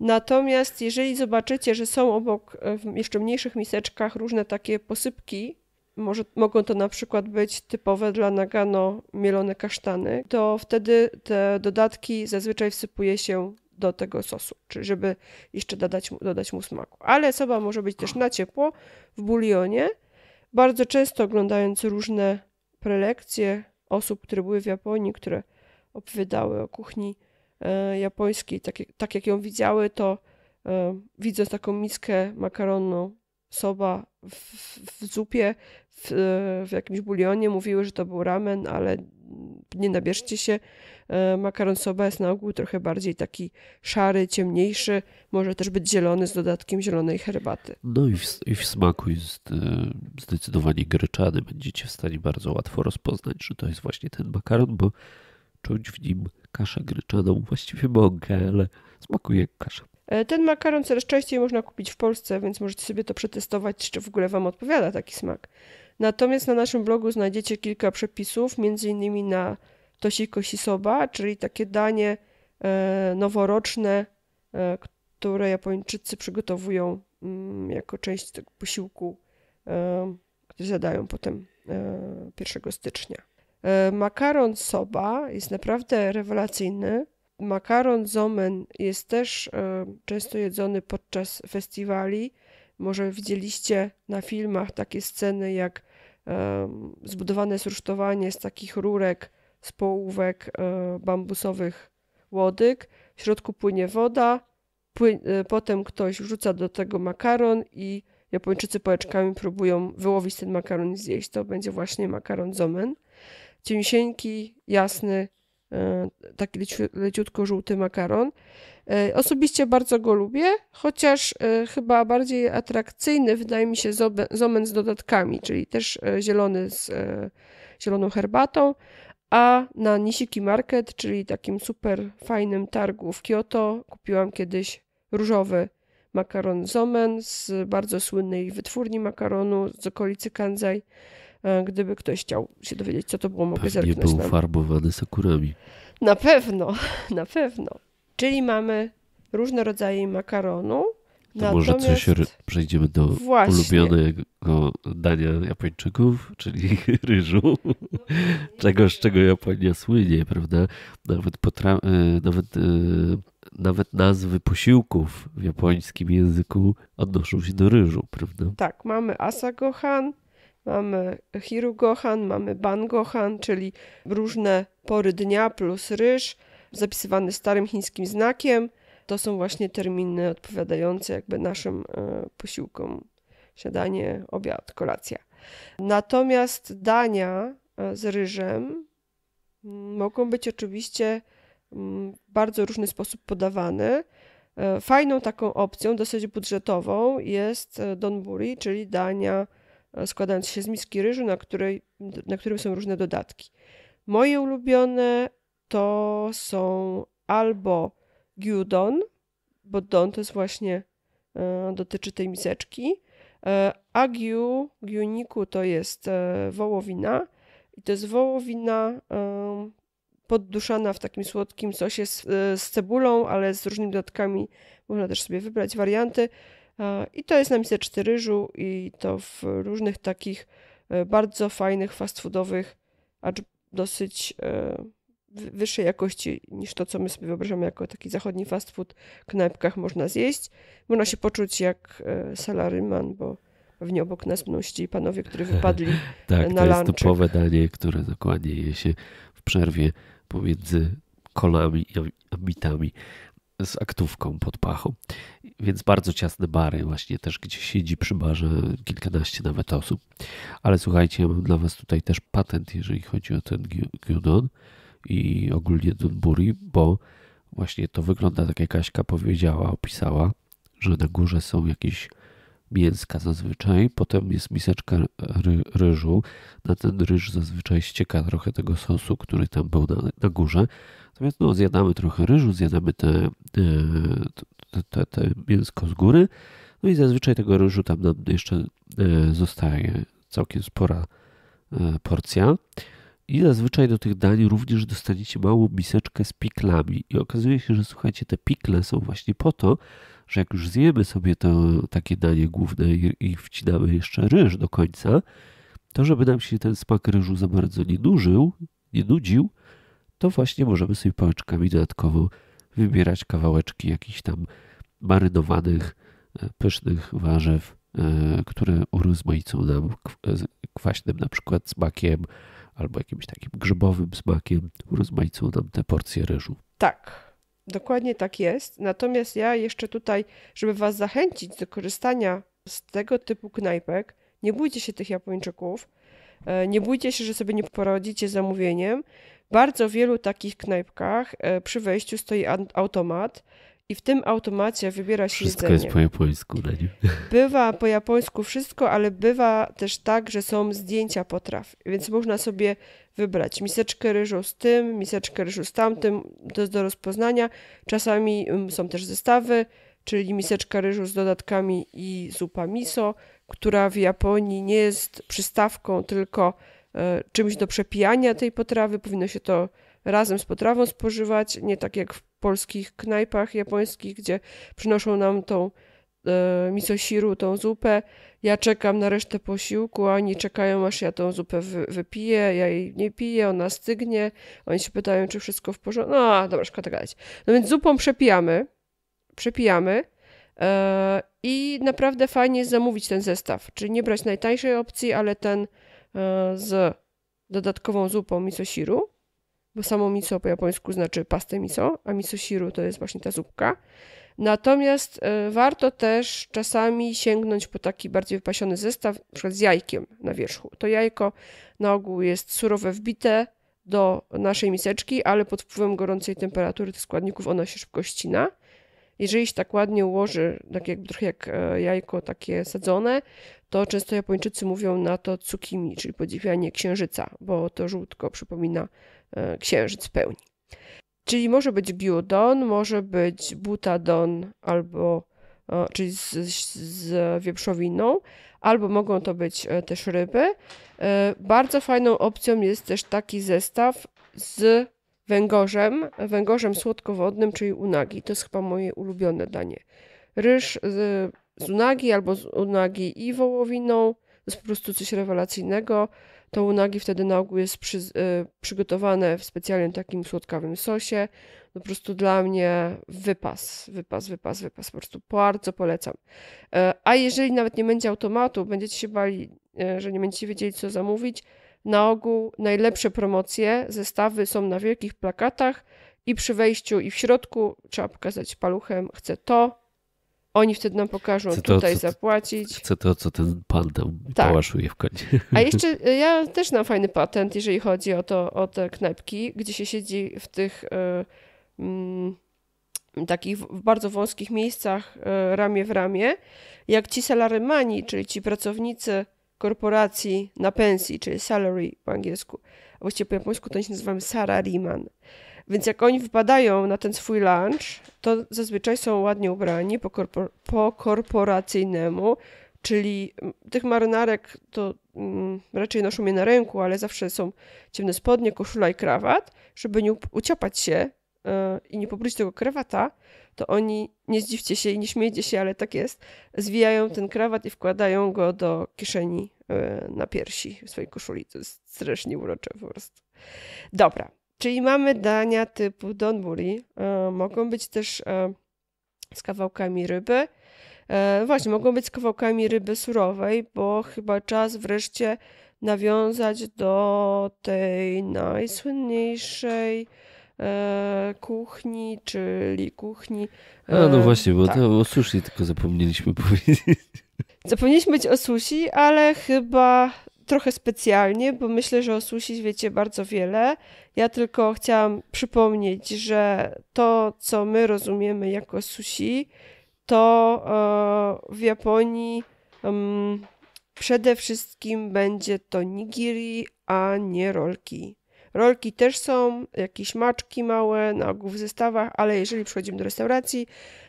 Natomiast jeżeli zobaczycie, że są obok e, w jeszcze mniejszych miseczkach różne takie posypki, może, mogą to na przykład być typowe dla nagano mielone kasztany, to wtedy te dodatki zazwyczaj wsypuje się do tego sosu, czy żeby jeszcze dodać, dodać mu smaku. Ale soba może być też na ciepło, w bulionie. Bardzo często oglądając różne prelekcje osób, które były w Japonii, które opowiadały o kuchni E, japońskiej, tak, tak jak ją widziały, to e, widzę taką miskę makaronu, soba w, w zupie, w, e, w, jakimś bulionie. Mówiły, że to był ramen, ale nie nabierzcie się. Makaron soba jest na ogół trochę bardziej taki szary, ciemniejszy, może też być zielony z dodatkiem zielonej herbaty. No i w, i w smaku jest zdecydowanie gryczany. Będziecie w stanie bardzo łatwo rozpoznać, że to jest właśnie ten makaron, bo czuć w nim kaszę gryczaną. Właściwie mogę, ale smakuje jak kasza. E, ten makaron coraz częściej można kupić w Polsce, więc możecie sobie to przetestować, czy w ogóle Wam odpowiada taki smak. Natomiast na naszym blogu znajdziecie kilka przepisów, między innymi na tosiko soba, czyli takie danie e, noworoczne, e, które Japończycy przygotowują mm, jako część tego posiłku, który zadają potem 1 stycznia. E, makaron soba jest naprawdę rewelacyjny. Makaron zomen jest też e, często jedzony podczas festiwali. Może widzieliście na filmach takie sceny, jak e, zbudowane jest rusztowanie z takich rurek, z połówek bambusowych łodyg. W środku płynie woda, potem ktoś wrzuca do tego makaron i Japończycy pałeczkami próbują wyłowić ten makaron i zjeść. To będzie właśnie makaron zomen ciemsieńki, jasny, e, taki leciutko żółty makaron. E, osobiście bardzo go lubię, chociaż e, chyba bardziej atrakcyjny wydaje mi się zomen z dodatkami, czyli też zielony z zieloną herbatą, a na Nisiki Market, czyli takim super fajnym targu w Kyoto, kupiłam kiedyś różowy makaron zomen z bardzo słynnej wytwórni makaronu z okolicy Kanzai. E, gdyby ktoś chciał się dowiedzieć, co to było, mogę Pewnie zerknąć. był na... farbowany sakurami. Na pewno, na pewno. Czyli mamy różne rodzaje makaronu. To może coś przejdziemy do Właśnie. ulubionego dania Japończyków, czyli ryżu, czegoś, czego Japonia słynie, prawda? Nawet, potra... E, nawet, e, nawet nazwy posiłków w japońskim języku odnoszą się do ryżu, prawda? Tak, mamy asagohan, mamy Hirugohan, mamy Bangohan, czyli różne pory dnia plus ryż, zapisywany starym chińskim znakiem. To są właśnie terminy odpowiadające jakby naszym e, posiłkom. Siadanie, obiad, kolacja. Natomiast dania e, z ryżem mm, mogą być oczywiście mm, w bardzo różny sposób podawane. E, fajną taką opcją, dosyć budżetową, jest donburi, czyli dania E, składając się z miski ryżu, na, której, na którym są różne dodatki. Moje ulubione to są albo gyudon, bo don to jest właśnie e, dotyczy tej miseczki, e, a gyuniku to jest wołowina i to jest wołowina podduszana w takim słodkim sosie z, z cebulą, ale z różnymi dodatkami. Można też sobie wybrać warianty. E, I to jest na cztery ryżu i to w różnych takich e, bardzo fajnych, fast foodowych, acz dosyć e, wyższej jakości niż to, co my sobie wyobrażamy jako taki zachodni fast food, knajpkach można zjeść. Można się poczuć jak salaryman, bo pewnie obok nas będą panowie, którzy wypadli tak, na lunch. Tak, to jest typowe danie, które dokładnie je się w przerwie pomiędzy kolami i bitami z aktówką pod pachą. Więc bardzo ciasne bary, właśnie też gdzie siedzi przy barze kilkanaście nawet osób. Ale słuchajcie, ja mam dla Was tutaj też patent, jeżeli chodzi o ten Gyudon i ogólnie Dunbury, bo właśnie to wygląda tak, jak Kaśka powiedziała, opisała, że na górze są jakieś mięska zazwyczaj, potem jest miseczka ry ryżu. Na ten ryż zazwyczaj ścieka trochę tego sosu, który tam był na, na górze. Natomiast no, zjadamy trochę ryżu, zjadamy te, te, te, te mięsko z góry, no i zazwyczaj tego ryżu tam nam jeszcze e, zostaje całkiem spora e, porcja. I zazwyczaj do tych dań również dostaniecie małą miseczkę z piklami. I okazuje się, że słuchajcie, te pikle są właśnie po to, że jak już zjemy sobie to takie danie główne i, i wcinamy jeszcze ryż do końca, to żeby nam się ten smak ryżu za bardzo nie nużył, nie nudził, to właśnie możemy sobie pałeczkami dodatkowo wybierać kawałeczki jakichś tam marynowanych, e, pysznych warzyw, e, które urozmaicą nam e, kwaśnym na przykład smakiem albo jakimś takim grzybowym smakiem, urozmaicą nam te porcje ryżu. Tak, dokładnie tak jest. Natomiast ja jeszcze tutaj, żeby Was zachęcić do korzystania z tego typu knajpek, nie bójcie się tych Japończyków, nie bójcie się, że sobie nie poradzicie z zamówieniem, bardzo wielu takich knajpkach e, przy wejściu stoi automat i w tym automacie wybiera się wszystko jedzenie. Wszystko jest po japońsku, Leniu. Bywa po japońsku wszystko, ale bywa też tak, że są zdjęcia potraw, więc można sobie wybrać miseczkę ryżu z tym, miseczkę ryżu z tamtym, to jest do rozpoznania. Czasami mm, są też zestawy, czyli miseczka ryżu z dodatkami i zupa miso, która w Japonii nie jest przystawką, tylko E, czymś do przepijania tej potrawy. Powinno się to razem z potrawą spożywać, nie tak jak w polskich knajpach japońskich, gdzie przynoszą nam tą e, misosiru, tą zupę. Ja czekam na resztę posiłku, a oni czekają, aż ja tą zupę wy, wypiję, ja jej nie piję, ona stygnie. Oni się pytają, czy wszystko w porządku. No, dobra, szkoda gadać. No więc zupą przepijamy, przepijamy e, i naprawdę fajnie jest zamówić ten zestaw, czyli nie brać najtańszej opcji, ale ten E, z dodatkową zupą misosiru, bo samo miso po japońsku znaczy pastę miso, a misosiru to jest właśnie ta zupka. Natomiast e, warto też czasami sięgnąć po taki bardziej wypasiony zestaw, na przykład z jajkiem na wierzchu. To jajko na ogół jest surowe wbite do naszej miseczki, ale pod wpływem gorącej temperatury tych składników ono się szybko ścina jeżeli się tak ładnie ułoży, tak jakby trochę jak e, jajko takie sadzone, to często Japończycy mówią na to tsukimi, czyli podziwianie księżyca, bo to żółtko przypomina e, księżyc pełni. Czyli może być gyudon, może być butadon albo e, czyli z, z, wieprzowiną, albo mogą to być też ryby. Bardzo fajną opcją jest też taki zestaw z węgorzem, węgorzem słodkowodnym, czyli unagi. To jest chyba moje ulubione danie. Ryż z, z unagi albo z unagi i wołowiną. To jest po prostu coś rewelacyjnego. To unagi wtedy na ogół jest przy, e, przygotowane w specjalnym takim słodkawym sosie. No po prostu dla mnie wypas, wypas, wypas, wypas. Po prostu bardzo polecam. E, a jeżeli nawet nie będzie automatu, będziecie się bali, e, że nie będziecie wiedzieli co zamówić, na ogół najlepsze promocje, zestawy są na wielkich plakatach i przy wejściu i w środku trzeba pokazać paluchem, chcę to, oni wtedy nam pokażą chcę to, tutaj co, zapłacić. Chcę to, co ten pan tam tak. pałaszuje w końcu. A jeszcze y, ja też mam fajny patent, jeżeli chodzi o, to, o te knajpki, gdzie się siedzi w tych y, mm, takich bardzo wąskich miejscach y, ramię w ramię. Jak ci salarymani, czyli ci pracownicy korporacji na pensji, czyli salary po angielsku, a właściwie po japońsku to się nazywamy sarariman. Więc jak oni wypadają na ten swój lunch, to zazwyczaj są ładnie ubrani po, korpor po korporacyjnemu, czyli mm, tych marynarek to mm, raczej noszą je na ręku, ale zawsze są ciemne spodnie, koszula i krawat, żeby nie uciapać się E, i nie pobrudzić tego krawata, to oni, nie zdziwcie się i nie śmiejcie się, ale tak jest, zwijają ten krawat i wkładają go do kieszeni e, na piersi swojej koszuli. To jest strasznie urocze po prostu. Dobra, czyli mamy dania typu donburi. E, mogą być też z kawałkami ryby. Właśnie, mogą być z kawałkami ryby surowej, bo chyba czas wreszcie nawiązać do tej najsłynniejszej E, kuchni, czyli kuchni. A no e, właśnie, bo tak. to o sushi tylko zapomnieliśmy powiedzieć. Zapomnieliśmy być o sushi, ale chyba trochę specjalnie, bo myślę, że o sushi wiecie bardzo wiele. Ja tylko chciałam przypomnieć, że to, co my rozumiemy jako sushi, to e, w Japonii przede wszystkim będzie to nigiri, a nie rolki. Rolki też są, jakieś maczki małe, na ogół w zestawach, ale jeżeli przychodzimy do restauracji,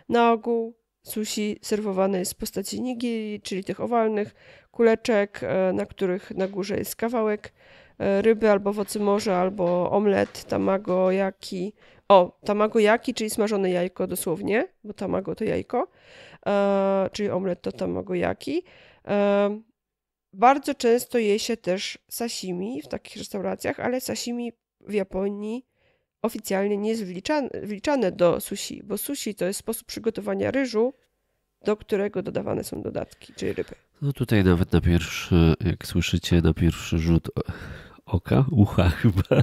na ogół sushi serwowane jest w postaci nigiri, czyli tych owalnych kuleczek, e, na których na górze jest kawałek e, ryby albo owocy morza, albo omlet, tamago jaki. O, tamago jaki, czyli smażone jajko dosłownie, bo tamago to jajko, e, czyli omlet to tamago jaki. Bardzo często je się też sashimi w takich restauracjach, ale sashimi w Japonii oficjalnie nie jest wliczane, wliczane do sushi, bo sushi to jest sposób przygotowania ryżu, do którego dodawane są dodatki, czyli ryby. No tutaj nawet na pierwszy, jak słyszycie, na pierwszy rzut oka, ucha chyba,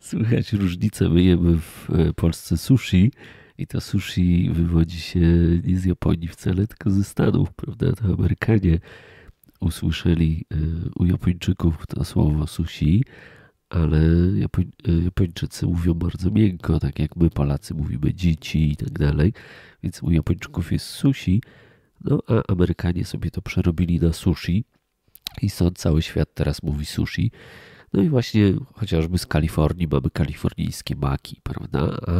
słychać różnicę. My jemy w e, Polsce sushi i to sushi wywodzi się nie z Japonii wcale, tylko ze Stanów, prawda? To Amerykanie usłyszeli y, u Japończyków to słowo sushi, ale y, Japończycy mówią bardzo miękko, tak jak my Polacy mówimy dzieci i tak dalej, więc u Japończyków jest sushi, no a Amerykanie sobie to przerobili na sushi i stąd cały świat teraz mówi sushi. No i właśnie chociażby z Kalifornii mamy kalifornijskie maki, prawda? A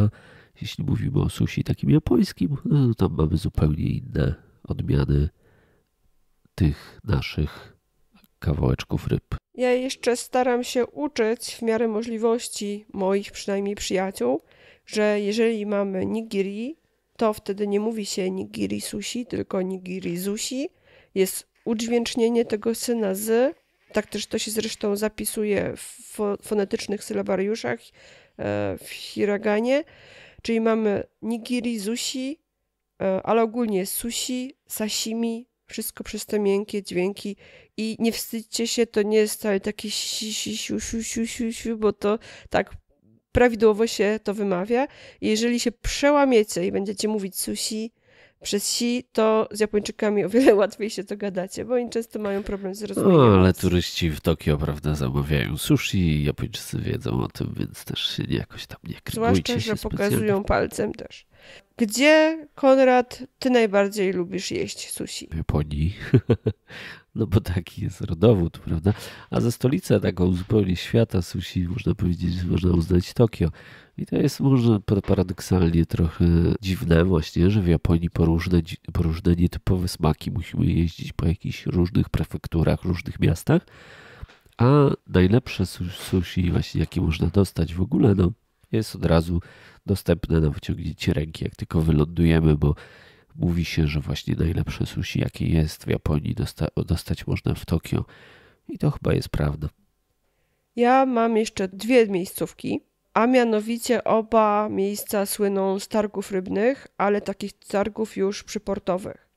jeśli mówimy o sushi takim japońskim, no to tam mamy zupełnie inne odmiany tych naszych kawałeczków ryb. Ja jeszcze staram się uczyć w miarę możliwości moich przynajmniej przyjaciół, że jeżeli mamy nigiri, to wtedy nie mówi się nigiri sushi, tylko nigiri sushi. Jest udźwięcznienie tego syna z. Tak też to się zresztą zapisuje w fonetycznych sylabariuszach e, w hiraganie. Czyli mamy nigiri sushi, e, ale ogólnie sushi, sashimi, wszystko przez te miękkie dźwięki i nie wstydźcie się, to nie jest cały taki si, si, siu, siu, siu, siu, siu, bo to tak prawidłowo się to wymawia. Jeżeli się przełamiecie i będziecie mówić susi, przez si, to z Japończykami o wiele łatwiej się to gadacie, bo oni często mają problem z no, rozumieniem. No, ale turyści w Tokio, prawda, zamawiają sushi i Japończycy wiedzą o tym, więc też się jakoś tam nie krymujcie Zwłaszcza, że pokazują palcem też. Gdzie, Konrad, ty najbardziej lubisz jeść sushi? W Japonii. no bo taki jest rodowód, prawda? A za stolicę taką zupełnie świata sushi, można powiedzieć, można uznać Tokio. I to jest może paradoksalnie trochę dziwne właśnie, że w Japonii po różne, po różne nietypowe smaki musimy jeździć po jakichś różnych prefekturach, różnych miastach, a najlepsze sushi właśnie jakie można dostać w ogóle, no jest od razu dostępne na wyciągnięcie ręki, jak tylko wylądujemy, bo mówi się, że właśnie najlepsze sushi, jakie jest w Japonii, dosta dostać można w Tokio. I to chyba jest prawda. Ja mam jeszcze dwie miejscówki a mianowicie oba miejsca słyną z targów rybnych, ale takich targów już przyportowych.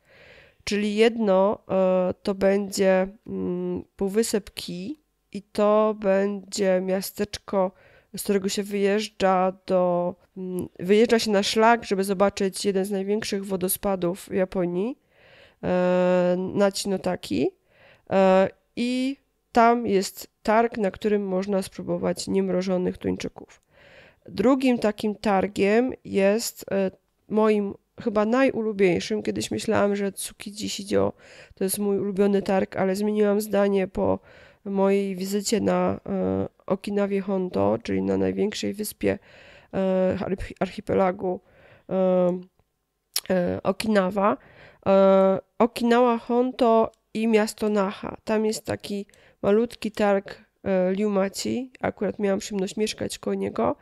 Czyli jedno e, to będzie mm, Półwysep Ki i to będzie miasteczko, z którego się wyjeżdża do... Mm, wyjeżdża się na szlak, żeby zobaczyć jeden z największych wodospadów Japonii, e, Nacinotaki e, i tam jest targ, na którym można spróbować niemrożonych tuńczyków. Drugim takim targiem jest e, moim chyba najulubieńszym. Kiedyś myślałam, że Tsukiji Shijo to jest mój ulubiony targ, ale zmieniłam zdanie po mojej wizycie na e, Okinawie Honto, czyli na największej wyspie e, archipelagu Okinawa. Okinawa Honto i miasto Naha. Tam jest taki malutki targ Liumaci. Akurat miałam przyjemność mieszkać koło niego.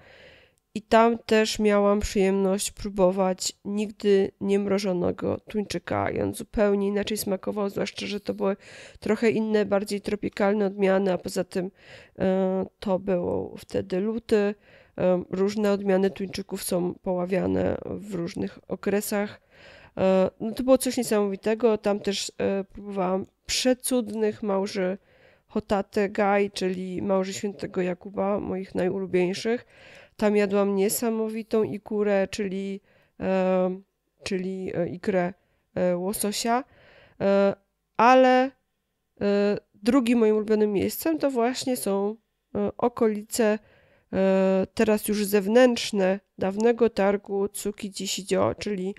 I tam też miałam przyjemność próbować nigdy nie mrożonego tuńczyka. I on zupełnie inaczej smakował, zwłaszcza, że to były trochę inne, bardziej tropikalne odmiany, a poza tym e, to było wtedy luty. E, różne odmiany tuńczyków są poławiane w różnych okresach. E, no to było coś niesamowitego. Tam też próbowałam przecudnych małży Hotate Gaj, czyli małży świętego Jakuba, moich najulubieńszych tam jadłam niesamowitą ikurę, czyli, e, czyli e, ikrę e, łososia, e, ale e, drugim moim ulubionym miejscem to właśnie są e, okolice teraz już zewnętrzne dawnego targu Tsukiji Sidio, czyli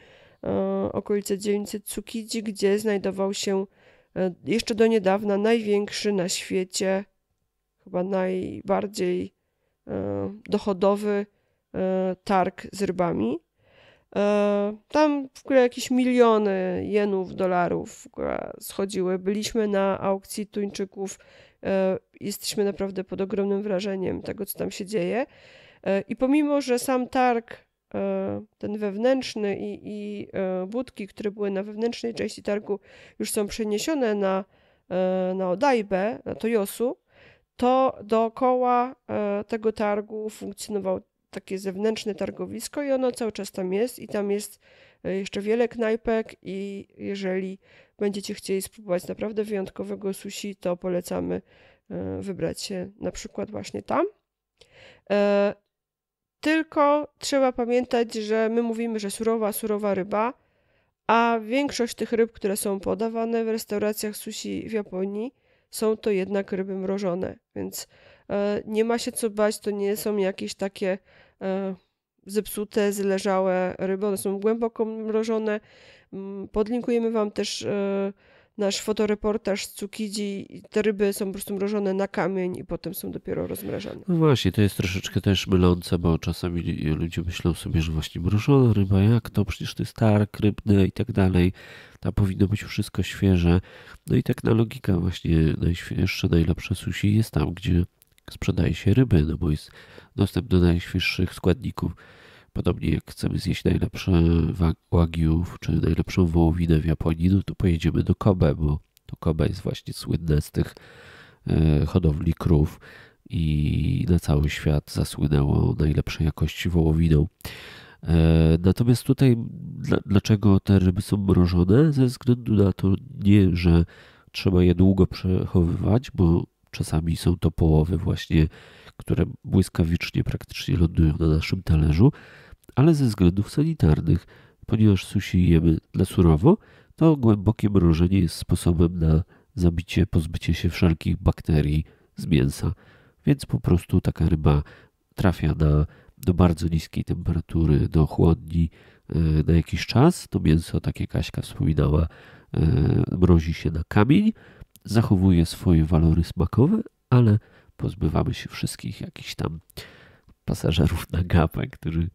okolice dzielnicy Tsukiji, gdzie znajdował się jeszcze do niedawna największy na świecie, chyba najbardziej E, dochodowy e, targ z rybami. E, tam w ogóle jakieś miliony jenów, dolarów w ogóle schodziły. Byliśmy na aukcji tuńczyków. Jesteśmy naprawdę pod ogromnym wrażeniem tego, co tam się dzieje. I pomimo, że sam targ, ten wewnętrzny i, i budki, które były na wewnętrznej części targu, już są przeniesione na, na Odajbę, na Toyosu, to dookoła e, tego targu funkcjonowało takie zewnętrzne targowisko i ono cały czas tam jest i tam jest e, jeszcze wiele knajpek i jeżeli będziecie chcieli spróbować naprawdę wyjątkowego sushi, to polecamy e, wybrać się na przykład właśnie tam. Tylko trzeba pamiętać, że my mówimy, że surowa, surowa ryba, a większość tych ryb, które są podawane w restauracjach sushi w Japonii, są to jednak ryby mrożone, więc e, nie ma się co bać, to nie są jakieś takie e, zepsute, zleżałe ryby, one są głęboko mrożone. Podlinkujemy Wam też e, nasz fotoreportaż z Cukidzi, te ryby są po prostu mrożone na kamień i potem są dopiero rozmrażane. No właśnie, to jest troszeczkę też mylące, bo czasami ludzie myślą sobie, że właśnie mrożona ryba, jak to, przecież to jest targ rybny i tak dalej, tam powinno być wszystko świeże. No i tak na logika właśnie najświeższe, najlepsze sushi jest tam, gdzie sprzedaje się ryby, no bo jest dostęp do najświeższych składników Podobnie jak chcemy zjeść najlepsze wagyu czy najlepszą wołowinę w Japonii, no to pojedziemy do Kobe, bo to Kobe jest właśnie słynne z tych e, hodowli krów i na cały świat zasłynęło najlepszej jakości wołowiną. E, natomiast tutaj dlaczego te ryby są mrożone? Ze względu na to nie, że trzeba je długo przechowywać, bo czasami są to połowy właśnie, które błyskawicznie praktycznie lądują na naszym talerzu, ale ze względów sanitarnych, ponieważ sushi jemy dla surowo, to głębokie mrożenie jest sposobem na zabicie, pozbycie się wszelkich bakterii z mięsa. Więc po prostu taka ryba trafia na, do bardzo niskiej temperatury, do chłodni e, na jakiś czas. To mięso, takie Kaśka wspominała, e, mrozi się na kamień, zachowuje swoje walory smakowe, ale pozbywamy się wszystkich jakichś tam pasażerów na gapę, którzy,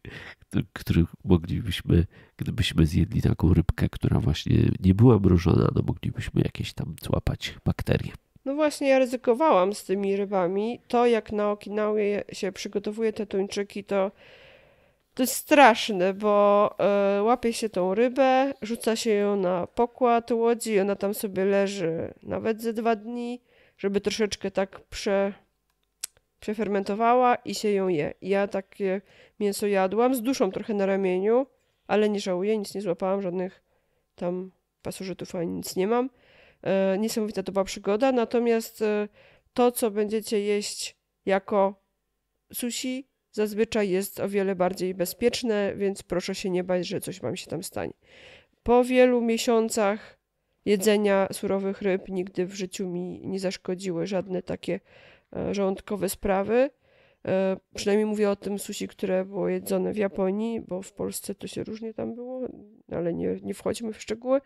których moglibyśmy, gdybyśmy zjedli taką rybkę, która właśnie nie była mrożona, no moglibyśmy jakieś tam złapać bakterie. No właśnie, ja ryzykowałam z tymi rybami. To, jak na Okinawie się przygotowuje te tuńczyki, to, to jest straszne, bo y, łapie się tą rybę, rzuca się ją na pokład łodzi, ona tam sobie leży nawet ze dwa dni, żeby troszeczkę tak prze, przefermentowała i się ją je. Ja takie mięso jadłam z duszą trochę na ramieniu, ale nie żałuję, nic nie złapałam, żadnych tam pasożytów ani nic nie mam. E, niesamowita to była przygoda, natomiast e, to, co będziecie jeść jako sushi, zazwyczaj jest o wiele bardziej bezpieczne, więc proszę się nie bać, że coś wam się tam stanie. Po wielu miesiącach jedzenia surowych ryb nigdy w życiu mi nie zaszkodziły żadne takie E, żołądkowe sprawy. E, przynajmniej mówię o tym sushi, które było jedzone w Japonii, bo w Polsce to się różnie tam było, ale nie, nie wchodźmy w szczegóły.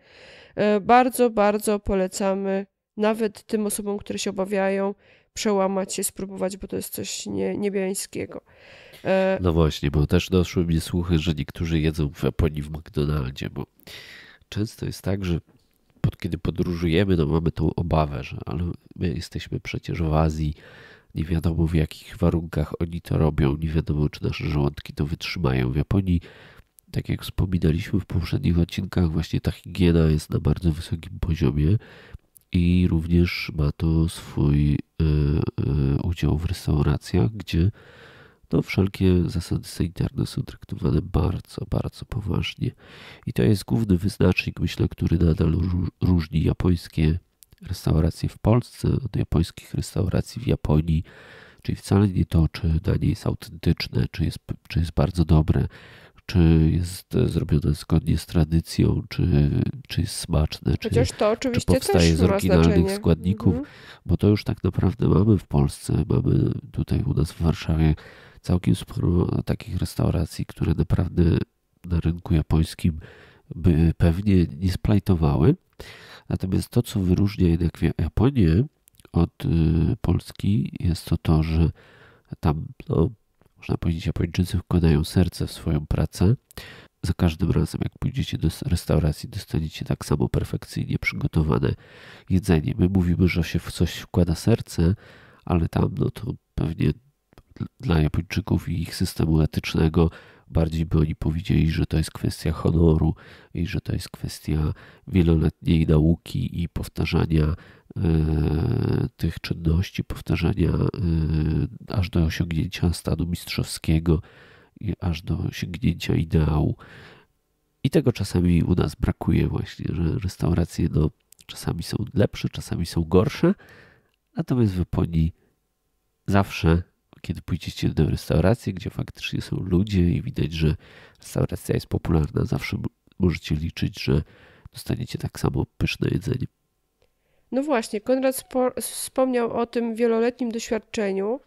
E, bardzo, bardzo polecamy nawet tym osobom, które się obawiają, przełamać się, spróbować, bo to jest coś nie, niebiańskiego. No właśnie, bo też doszły mi słuchy, że niektórzy jedzą w Japonii w McDonaldzie, bo często jest tak, że kiedy podróżujemy, no mamy tą obawę, że ale my jesteśmy przecież w Azji, nie wiadomo w jakich warunkach oni to robią, nie wiadomo czy nasze żołądki to wytrzymają. W Japonii, tak jak wspominaliśmy w poprzednich odcinkach, właśnie ta higiena jest na bardzo wysokim poziomie i również ma to swój y, y, udział w restauracjach, gdzie no, wszelkie zasady sanitarne są traktowane bardzo, bardzo poważnie. I to jest główny wyznacznik, myślę, który nadal różni japońskie restauracje w Polsce od japońskich restauracji w Japonii. Czyli wcale nie to, czy danie jest autentyczne, czy jest, czy jest bardzo dobre, czy jest e, zrobione zgodnie z tradycją, czy, czy jest smaczne, czy, czy powstaje z oryginalnych składników, mhm. bo to już tak naprawdę mamy w Polsce, mamy tutaj u nas w Warszawie całkiem sporo takich restauracji, które naprawdę na rynku japońskim by pewnie nie splajtowały. Natomiast to, co wyróżnia jednak Japonię od y, Polski, jest to to, że tam, no, można powiedzieć, Japończycy wkładają serce w swoją pracę. Za każdym razem, jak pójdziecie do restauracji, dostaniecie tak samo perfekcyjnie przygotowane jedzenie. My mówimy, że się w coś wkłada serce, ale tam, no to pewnie dla Japończyków i ich systemu etycznego. Bardziej by oni powiedzieli, że to jest kwestia honoru i że to jest kwestia wieloletniej nauki i powtarzania e, tych czynności, powtarzania e, aż do osiągnięcia stanu mistrzowskiego, aż do osiągnięcia ideału. I tego czasami u nas brakuje właśnie, że restauracje no, czasami są lepsze, czasami są gorsze, natomiast w Japonii zawsze kiedy pójdziecie do restauracji, gdzie faktycznie są ludzie i widać, że restauracja jest popularna, zawsze możecie liczyć, że dostaniecie tak samo pyszne jedzenie. No właśnie, Konrad wspomniał o tym wieloletnim doświadczeniu.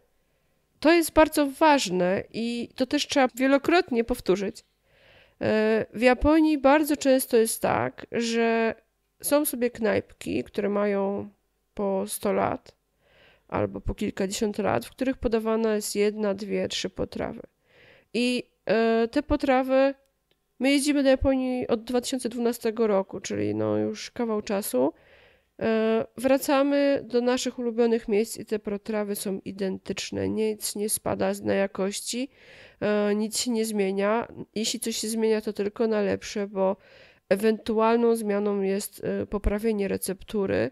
To jest bardzo ważne i to też trzeba wielokrotnie powtórzyć. E, w Japonii bardzo często jest tak, że są sobie knajpki, które mają po 100 lat albo po kilkadziesiąt lat, w których podawana jest jedna, dwie, trzy potrawy. I e, te potrawy my jeździmy do Japonii od 2012 roku, czyli no już kawał czasu. E, wracamy do naszych ulubionych miejsc i te potrawy są identyczne. Nic nie spada na jakości, e, nic się nie zmienia. Jeśli coś się zmienia, to tylko na lepsze, bo ewentualną zmianą jest poprawienie receptury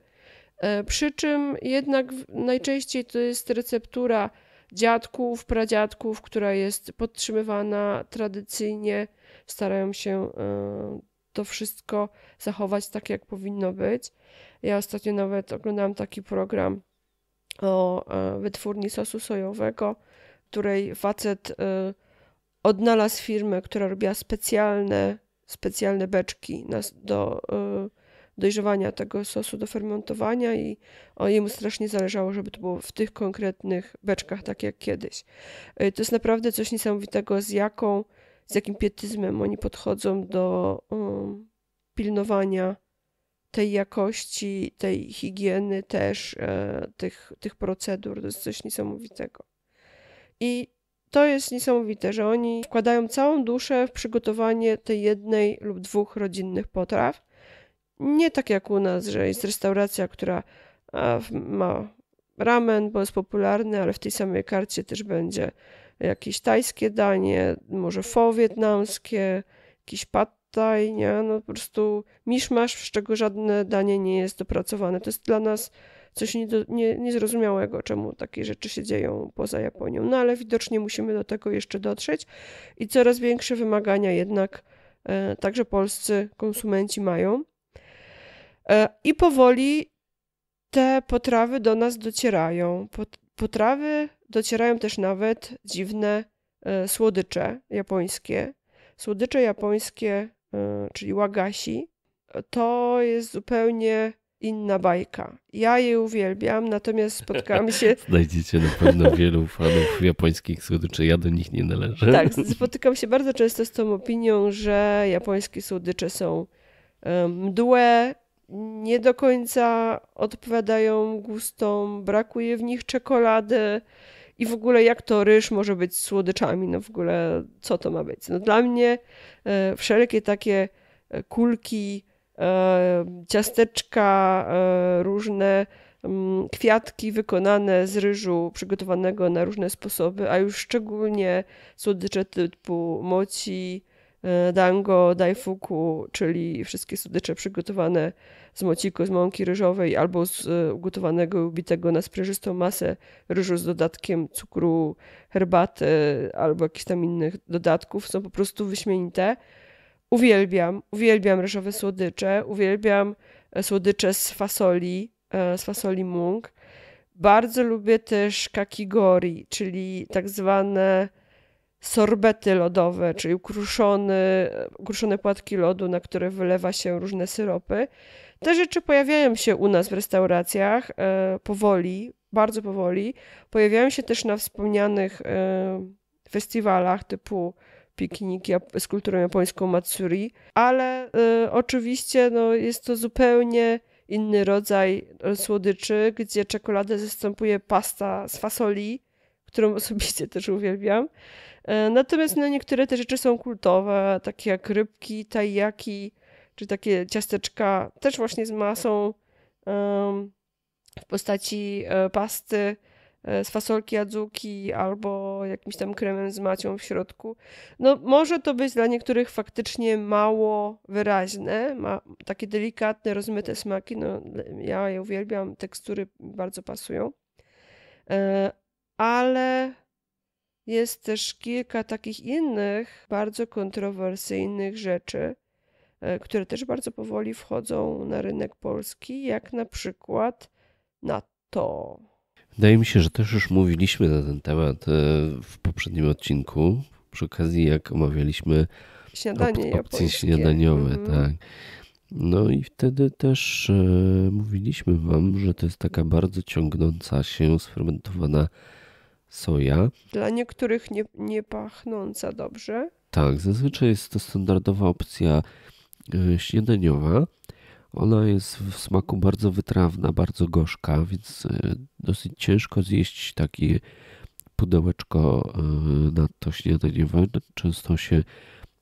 E, przy czym jednak najczęściej to jest receptura dziadków, pradziadków, która jest podtrzymywana tradycyjnie. Starają się e, to wszystko zachować tak, jak powinno być. Ja ostatnio nawet oglądałam taki program o e, wytwórni sosu sojowego, której facet odnalazł firmę, która robiła specjalne, specjalne beczki do dojrzewania tego sosu do fermentowania i o, jemu strasznie zależało, żeby to było w tych konkretnych beczkach, tak jak kiedyś. Y, to jest naprawdę coś niesamowitego, z jaką, z jakim pietyzmem oni podchodzą do um, pilnowania tej jakości, tej higieny też, e, tych, tych procedur. To jest coś niesamowitego. I to jest niesamowite, że oni wkładają całą duszę w przygotowanie tej jednej lub dwóch rodzinnych potraw nie tak jak u nas, że jest restauracja, która ma ramen, bo jest popularny, ale w tej samej karcie też będzie jakieś tajskie danie, może fo wietnamskie, jakiś pad thai, nie? No po prostu miszmasz, z czego żadne danie nie jest dopracowane. To jest dla nas coś nie, nie, niezrozumiałego, czemu takie rzeczy się dzieją poza Japonią. No ale widocznie musimy do tego jeszcze dotrzeć i coraz większe wymagania jednak e, także polscy konsumenci mają. E, I powoli te potrawy do nas docierają. Potrawy docierają też nawet dziwne e, słodycze japońskie. Słodycze japońskie, e, czyli wagashi, to jest zupełnie inna bajka. Ja jej uwielbiam, natomiast spotkałam się. Znajdziecie na pewno wielu fanów japońskich słodyczy. Ja do nich nie należę. Tak, spotykam się bardzo często z tą opinią, że japońskie słodycze są mdłe, nie do końca odpowiadają gustom, brakuje w nich czekolady i w ogóle jak to ryż może być z słodyczami, no w ogóle co to ma być. No dla mnie e, wszelkie takie e, kulki, e, ciasteczka różne, mm, kwiatki wykonane z ryżu przygotowanego na różne sposoby, a już szczególnie słodycze typu moci, E, dango, daifuku, czyli wszystkie słodycze przygotowane z mociku, z mąki ryżowej albo z e, ugotowanego, ubitego na sprężystą masę ryżu z dodatkiem cukru, herbaty albo jakichś tam innych dodatków są po prostu wyśmienite. Uwielbiam, uwielbiam ryżowe słodycze, uwielbiam e, słodycze z fasoli, z fasoli mung. Bardzo lubię też kakigori, czyli tak zwane sorbety lodowe, czyli ukruszony, ukruszone płatki lodu, na które wylewa się różne syropy. Te rzeczy pojawiają się u nas w restauracjach e, powoli, bardzo powoli. Pojawiają się też na wspomnianych e, festiwalach typu piknik z kulturą japońską Matsuri, ale e, oczywiście no, jest to zupełnie inny rodzaj słodyczy, gdzie czekoladę zastępuje pasta z fasoli, którą osobiście też uwielbiam. E, natomiast no, niektóre te rzeczy są kultowe, takie jak rybki, tajaki, czy takie ciasteczka, też właśnie z masą um, w postaci e, pasty e, z fasolki adzuki albo jakimś tam kremem z macią w środku. No może to być dla niektórych faktycznie mało wyraźne, ma takie delikatne, rozmyte smaki. No, ja je uwielbiam, tekstury bardzo pasują. Ale jest też kilka takich innych bardzo kontrowersyjnych rzeczy, e, które też bardzo powoli wchodzą na rynek polski, jak na przykład NATO. Wydaje mi się, że też już mówiliśmy na ten temat e, w poprzednim odcinku, przy okazji jak omawialiśmy Śniadanie op opcje śniadaniowe. Mm. Tak. No i wtedy też e, mówiliśmy wam, że to jest taka bardzo ciągnąca się, sfermentowana soja. Dla niektórych nie, nie pachnąca dobrze. Tak, zazwyczaj jest to standardowa opcja y, śniadaniowa. Ona jest w smaku bardzo wytrawna, bardzo gorzka, więc y, dosyć ciężko zjeść takie pudełeczko y, natto śniadaniowe. Często się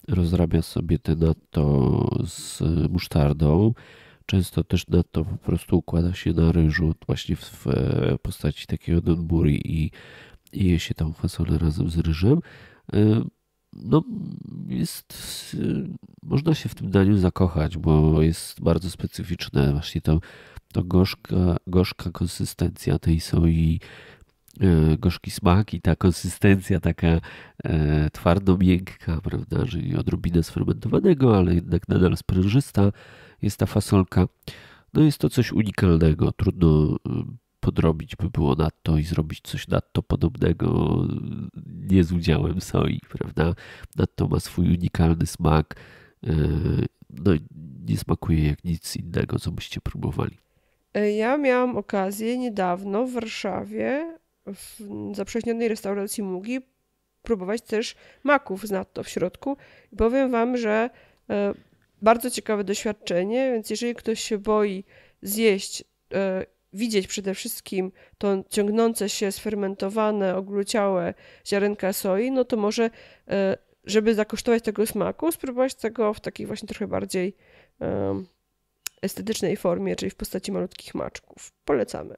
rozrabia sobie te natto z musztardą. Często też natto po prostu układa się na ryżu, właśnie w postaci takiego donburi i i je się tam fasolę razem z ryżem. Y, no, jest, y, można się w tym daniu zakochać, bo jest bardzo specyficzne. Właśnie to, to gorzka, gorzka konsystencja tej soi, y, gorzki smak i ta konsystencja taka twardo-miękka, prawda, czyli odrobinę sfermentowanego, ale jednak nadal sprężysta jest ta fasolka. No jest to coś unikalnego, trudno podrobić by było nadto i zrobić coś nadto podobnego nie z udziałem soi, prawda? Nadto ma swój unikalny smak. E, no nie smakuje jak nic innego, co byście próbowali. E, ja miałam okazję niedawno w Warszawie w zaprzeźnionej restauracji Mugi próbować też maków z nadto w środku. I powiem wam, że e, bardzo ciekawe doświadczenie, więc jeżeli ktoś się boi zjeść widzieć przede wszystkim to ciągnące się, sfermentowane, ogluciałe ziarenka soi, no to może, e, żeby zakosztować tego smaku, spróbować tego w takiej właśnie trochę bardziej estetycznej formie, czyli w postaci malutkich maczków. Polecamy.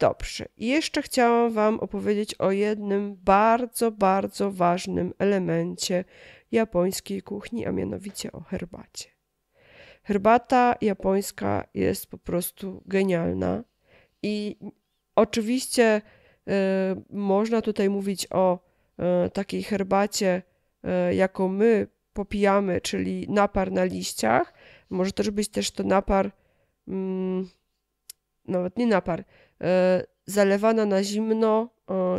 Dobrze. I jeszcze chciałam Wam opowiedzieć o jednym bardzo, bardzo ważnym elemencie japońskiej kuchni, a mianowicie o herbacie. Herbata japońska jest po prostu genialna i oczywiście e, można tutaj mówić o e, takiej herbacie, e, jaką my popijamy, czyli napar na liściach. Może też być też to napar, mm, nawet nie napar, zalewana na zimno,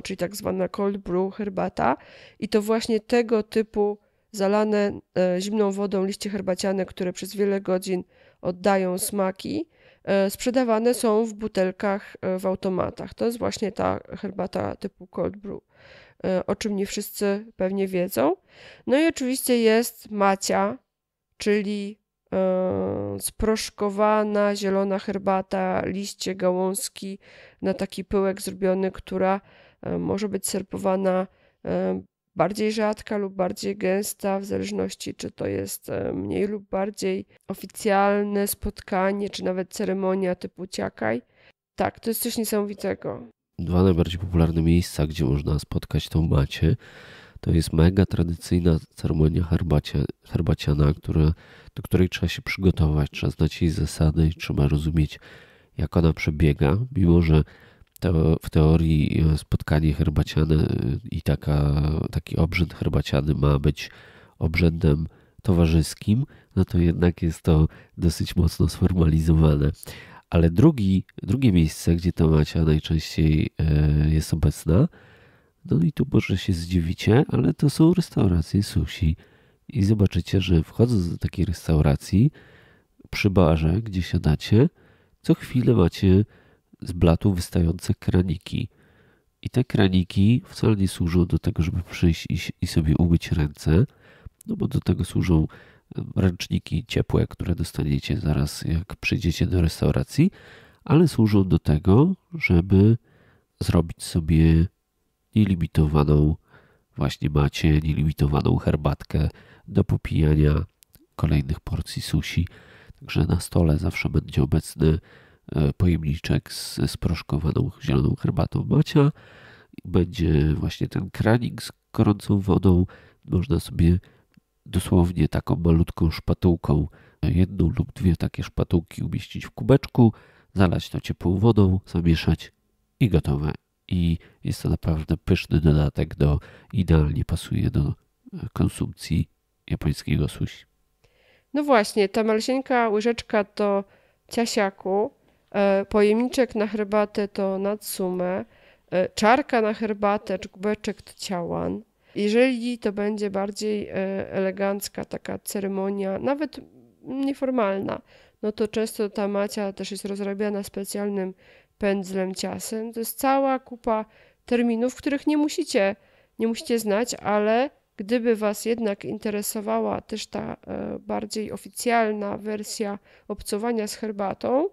czyli tak zwana cold brew herbata. I to właśnie tego typu zalane e, zimną wodą liście herbaciane, które przez wiele godzin oddają smaki, e, sprzedawane są w butelkach e, w automatach. To jest właśnie ta herbata typu cold brew, o czym nie wszyscy pewnie wiedzą. No i oczywiście jest macia, czyli sproszkowana zielona herbata, liście, gałązki na taki pyłek zrobiony, która może być serpowana bardziej rzadka lub bardziej gęsta, w zależności czy to jest e, mniej lub bardziej oficjalne spotkanie, czy nawet ceremonia typu ciakaj. Tak, to jest coś niesamowitego. Dwa najbardziej popularne miejsca, gdzie można spotkać tą macie, to jest mega tradycyjna ceremonia herbacia, herbaciana, która, do której trzeba się przygotować, trzeba znać jej zasady i trzeba rozumieć, jak ona przebiega, mimo że w teorii e, spotkanie herbaciane e, i taka, taki obrzęd herbaciany ma być obrzędem towarzyskim, no to jednak jest to dosyć mocno sformalizowane. Ale drugi, drugie miejsce, gdzie ta macia najczęściej e, jest obecna, no i tu może się zdziwicie, ale to są restauracje sushi. I zobaczycie, że wchodząc do takiej restauracji, przy barze, gdzie siadacie, co chwilę macie z blatu wystające kraniki. I te kraniki wcale nie służą do tego, żeby przyjść i, i sobie umyć ręce, no bo do tego służą e, ręczniki ciepłe, które dostaniecie zaraz, jak przyjdziecie do restauracji, ale służą do tego, żeby zrobić sobie nielimitowaną właśnie macie, nielimitowaną herbatkę do popijania kolejnych porcji sushi. Także na stole zawsze będzie obecny E, pojemniczek z, z zieloną herbatą macia. No, będzie właśnie ten kranik z gorącą wodą. Można sobie dosłownie taką malutką szpatułką, e, jedną lub dwie takie szpatułki umieścić w kubeczku, zalać to ciepłą wodą, zamieszać i gotowe. I jest to naprawdę pyszny dodatek do, idealnie pasuje do e, konsumpcji japońskiego sushi. No właśnie, ta maleśnieńka łyżeczka do ciasiaku E, pojemniczek na herbatę to nadsumę, e, czarka na herbatę czy kubeczek to ciałan. Jeżeli to będzie bardziej e, elegancka taka ceremonia, nawet nieformalna, no to często ta macia też jest rozrabiana specjalnym pędzlem ciasem. To jest cała kupa terminów, których nie musicie, nie musicie znać, ale gdyby Was jednak interesowała też ta bardziej oficjalna wersja obcowania z herbatą,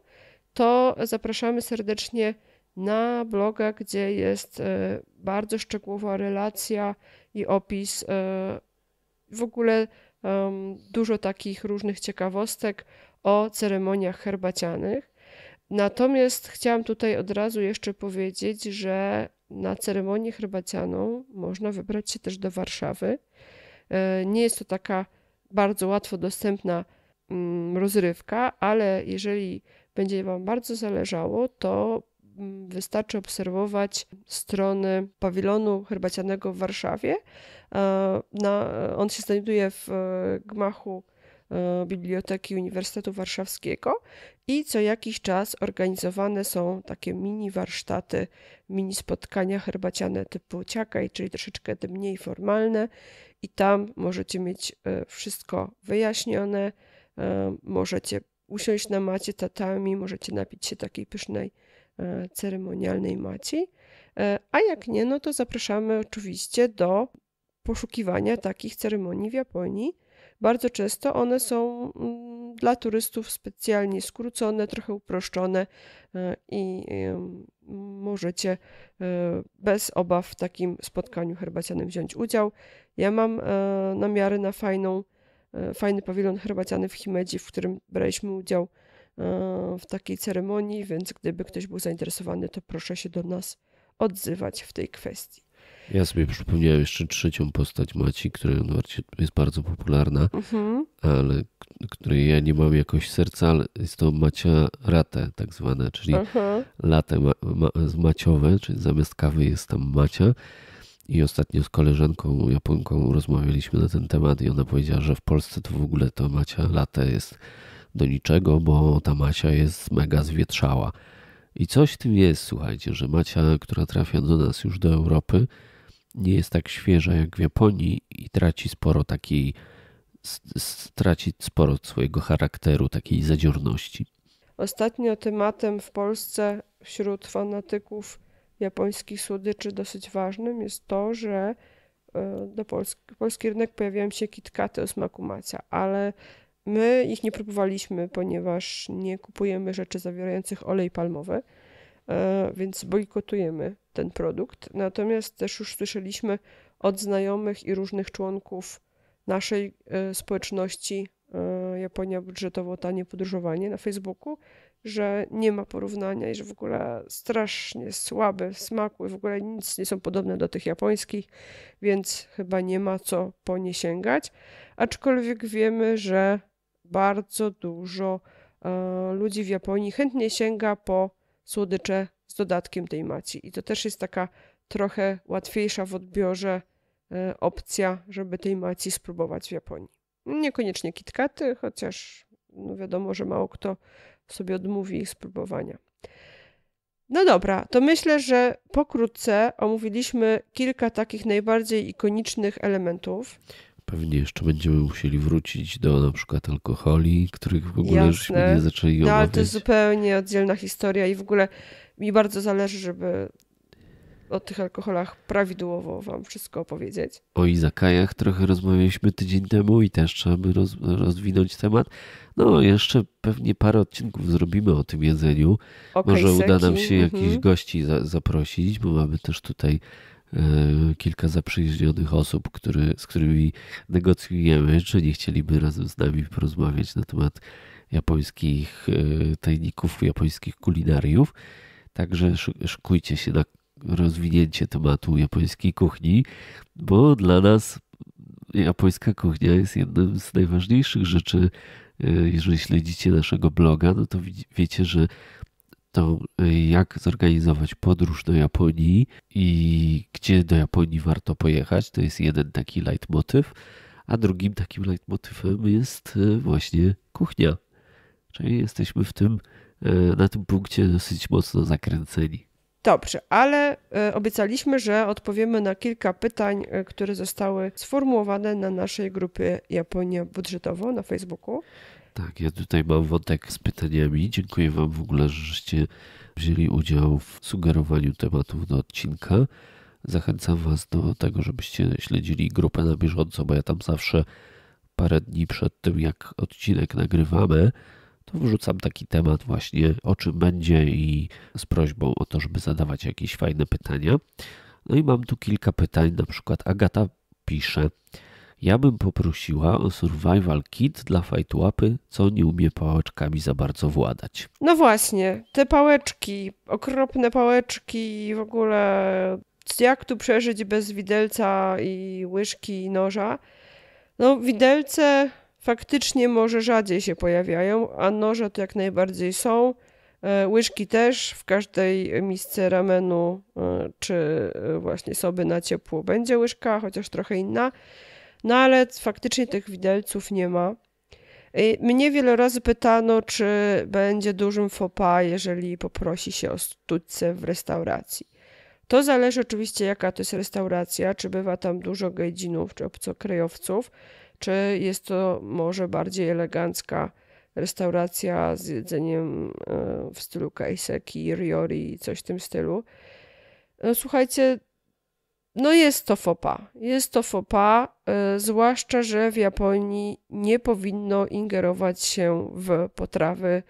to zapraszamy serdecznie na bloga, gdzie jest e, bardzo szczegółowa relacja i opis e, w ogóle dużo takich różnych ciekawostek o ceremoniach herbacianych. Natomiast chciałam tutaj od razu jeszcze powiedzieć, że na ceremonię herbacianą można wybrać się też do Warszawy. E, nie jest to taka bardzo łatwo dostępna mm, rozrywka, ale jeżeli będzie Wam bardzo zależało, to mm, wystarczy obserwować strony pawilonu herbacianego w Warszawie. Na, on się znajduje w e, gmachu e, Biblioteki Uniwersytetu Warszawskiego i co jakiś czas organizowane są takie mini warsztaty, mini spotkania herbaciane typu ciakaj, czyli troszeczkę te mniej formalne i tam możecie mieć e, wszystko wyjaśnione, możecie usiąść na macie tatami, możecie napić się takiej pysznej e, ceremonialnej maci. E, a jak nie, no to zapraszamy oczywiście do poszukiwania takich ceremonii w Japonii. Bardzo często one są mm, dla turystów specjalnie skrócone, trochę uproszczone e, i możecie bez obaw w takim spotkaniu herbacianym wziąć udział. Ja mam namiary na fajną E, fajny pawilon herbaciany w Himedzi, w którym braliśmy udział e, w takiej ceremonii, więc gdyby ktoś był zainteresowany, to proszę się do nas odzywać w tej kwestii. Ja sobie przypomniałem jeszcze trzecią postać Maci, która jest bardzo popularna, mhm. ale której ja nie mam jakoś serca, ale jest to Macia Ratę tak zwane, czyli mhm. late ma, ma, maciowe, czyli zamiast kawy jest tam Macia. I ostatnio z koleżanką Japonką rozmawialiśmy na ten temat i ona powiedziała, że w Polsce to w ogóle to macia latę jest do niczego, bo ta macia jest mega zwietrzała. I coś w tym jest, słuchajcie, że macia, która trafia do nas już do Europy, nie jest tak świeża jak w Japonii i traci sporo takiej, straci sporo swojego charakteru, takiej zadziorności. Ostatnio tematem w Polsce wśród fanatyków japońskich słodyczy dosyć ważnym jest to, że e, do Polski, polski rynek pojawiają się kitkaty o smaku macia, ale my ich nie próbowaliśmy, ponieważ nie kupujemy rzeczy zawierających olej palmowy, e, więc bojkotujemy ten produkt. Natomiast też już słyszeliśmy od znajomych i różnych członków naszej e, społeczności Japonia budżetowo tanie podróżowanie na Facebooku, że nie ma porównania i że w ogóle strasznie słabe w smaku i w ogóle nic nie są podobne do tych japońskich, więc chyba nie ma co po nie sięgać. Aczkolwiek wiemy, że bardzo dużo e, ludzi w Japonii chętnie sięga po słodycze z dodatkiem tej maci i to też jest taka trochę łatwiejsza w odbiorze e, opcja, żeby tej maci spróbować w Japonii. Niekoniecznie kitkaty, chociaż no wiadomo, że mało kto sobie odmówi ich spróbowania. No dobra, to myślę, że pokrótce omówiliśmy kilka takich najbardziej ikonicznych elementów. Pewnie jeszcze będziemy musieli wrócić do na przykład alkoholi, których w ogóle Jasne. żeśmy nie zaczęli omawiać. No ale to jest zupełnie oddzielna historia i w ogóle mi bardzo zależy, żeby o tych alkoholach prawidłowo wam wszystko opowiedzieć. O izakajach trochę rozmawialiśmy tydzień temu i też trzeba by roz, rozwinąć temat. No, jeszcze pewnie parę odcinków zrobimy o tym jedzeniu. Okay, Może uda nam się mhm. jakichś gości za, zaprosić, bo mamy też tutaj e, kilka zaprzyjaźnionych osób, który, z którymi negocjujemy, czy nie chcieliby razem z nami porozmawiać na temat japońskich e, tajników, japońskich kulinariów. Także szykujcie się na rozwinięcie tematu japońskiej kuchni, bo dla nas japońska kuchnia jest jednym z najważniejszych rzeczy. E, jeżeli śledzicie naszego bloga, no to wiecie, że to e, jak zorganizować podróż do Japonii i gdzie do Japonii warto pojechać, to jest jeden taki leitmotyw, a drugim takim leitmotywem jest e, właśnie kuchnia. Czyli jesteśmy w tym, na tym punkcie dosyć mocno zakręceni. Dobrze, ale e, obiecaliśmy, że odpowiemy na kilka pytań, e, które zostały sformułowane na naszej grupie Japonia Budżetowo na Facebooku. Tak, ja tutaj mam wątek z pytaniami. Dziękuję Wam w ogóle, żeście wzięli udział w sugerowaniu tematów do odcinka. Zachęcam Was do tego, żebyście śledzili grupę na bieżąco, bo ja tam zawsze parę dni przed tym, jak odcinek nagrywamy, to wrzucam taki temat właśnie, o czym będzie i z prośbą o to, żeby zadawać jakieś fajne pytania. No i mam tu kilka pytań, na przykład Agata pisze, ja bym poprosiła o survival kit dla fajtłapy, co nie umie pałeczkami za bardzo władać. No właśnie, te pałeczki, okropne pałeczki i w ogóle jak tu przeżyć bez widelca i łyżki i noża? No widelce faktycznie może rzadziej się pojawiają, a noże to jak najbardziej są. E, łyżki też w każdej misce ramenu e, czy e, właśnie soby na ciepło będzie łyżka, chociaż trochę inna. No ale faktycznie tych widelców nie ma. Mnie wiele razy pytano, czy będzie dużym fopa, jeżeli poprosi się o studce w restauracji. To zależy oczywiście, jaka to jest restauracja, czy bywa tam dużo gajdzinów czy obcokrajowców czy jest to może bardziej elegancka restauracja z jedzeniem e, w stylu kaiseki, riori, coś w tym stylu. No, słuchajcie, no jest to fopa. Jest to fopa, e, zwłaszcza, że w Japonii nie powinno ingerować się w potrawy,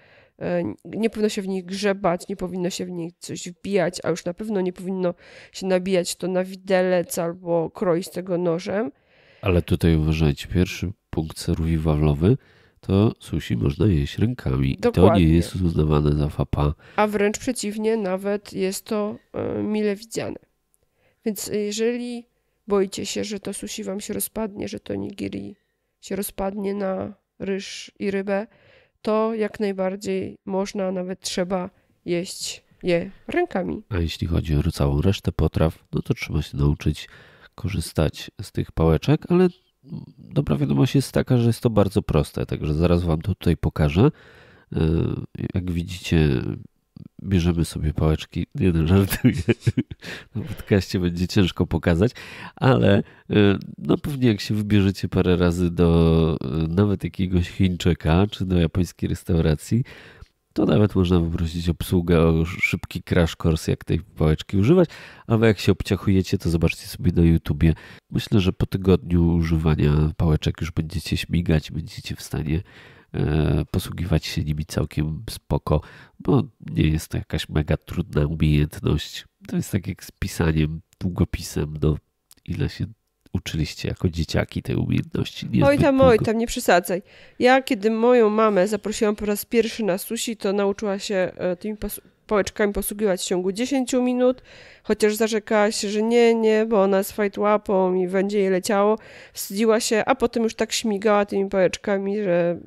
nie powinno się w nich grzebać, nie powinno się w nich coś wbijać, a już na pewno nie powinno się nabijać to na widelec albo kroić tego nożem. Ale tutaj uważajcie, pierwszy punkt survivalowy to sushi można jeść rękami. Dokładnie. I to nie jest uznawane za fapa. A wręcz przeciwnie, nawet jest to e, mile widziane. Więc jeżeli boicie się, że to sushi wam się rozpadnie, że to nigiri się rozpadnie na ryż i rybę, to jak najbardziej można, nawet trzeba jeść je rękami. A jeśli chodzi o całą resztę potraw, no to trzeba się nauczyć korzystać z tych pałeczek, ale dobra wiadomość jest taka, że jest to bardzo proste, także zaraz Wam to tutaj pokażę. E, jak widzicie, bierzemy sobie pałeczki. Jeden żartuję. Na podcaście będzie ciężko pokazać, ale e, no pewnie jak się wybierzecie parę razy do e, nawet jakiegoś Chińczyka czy do japońskiej restauracji, to nawet można poprosić obsługę o szybki crash course, jak tej pałeczki używać, a wy jak się obciachujecie, to zobaczcie sobie na YouTubie. Myślę, że po tygodniu używania pałeczek już będziecie śmigać, będziecie w stanie e, posługiwać się nimi całkiem spoko, bo nie jest to jakaś mega trudna umiejętność. To jest tak jak z pisaniem, długopisem, no ile się uczyliście jako dzieciaki tej umiejętności? oj tam, oj tam, nie przesadzaj. Ja kiedy moją mamę zaprosiłam po raz pierwszy na sushi, to nauczyła się e, tymi pałeczkami posługiwać w ciągu 10 minut, chociaż zarzekała się, że nie, nie, bo ona z fight łapą i będzie jej leciało. Wstydziła się, a potem już tak śmigała tymi pałeczkami, że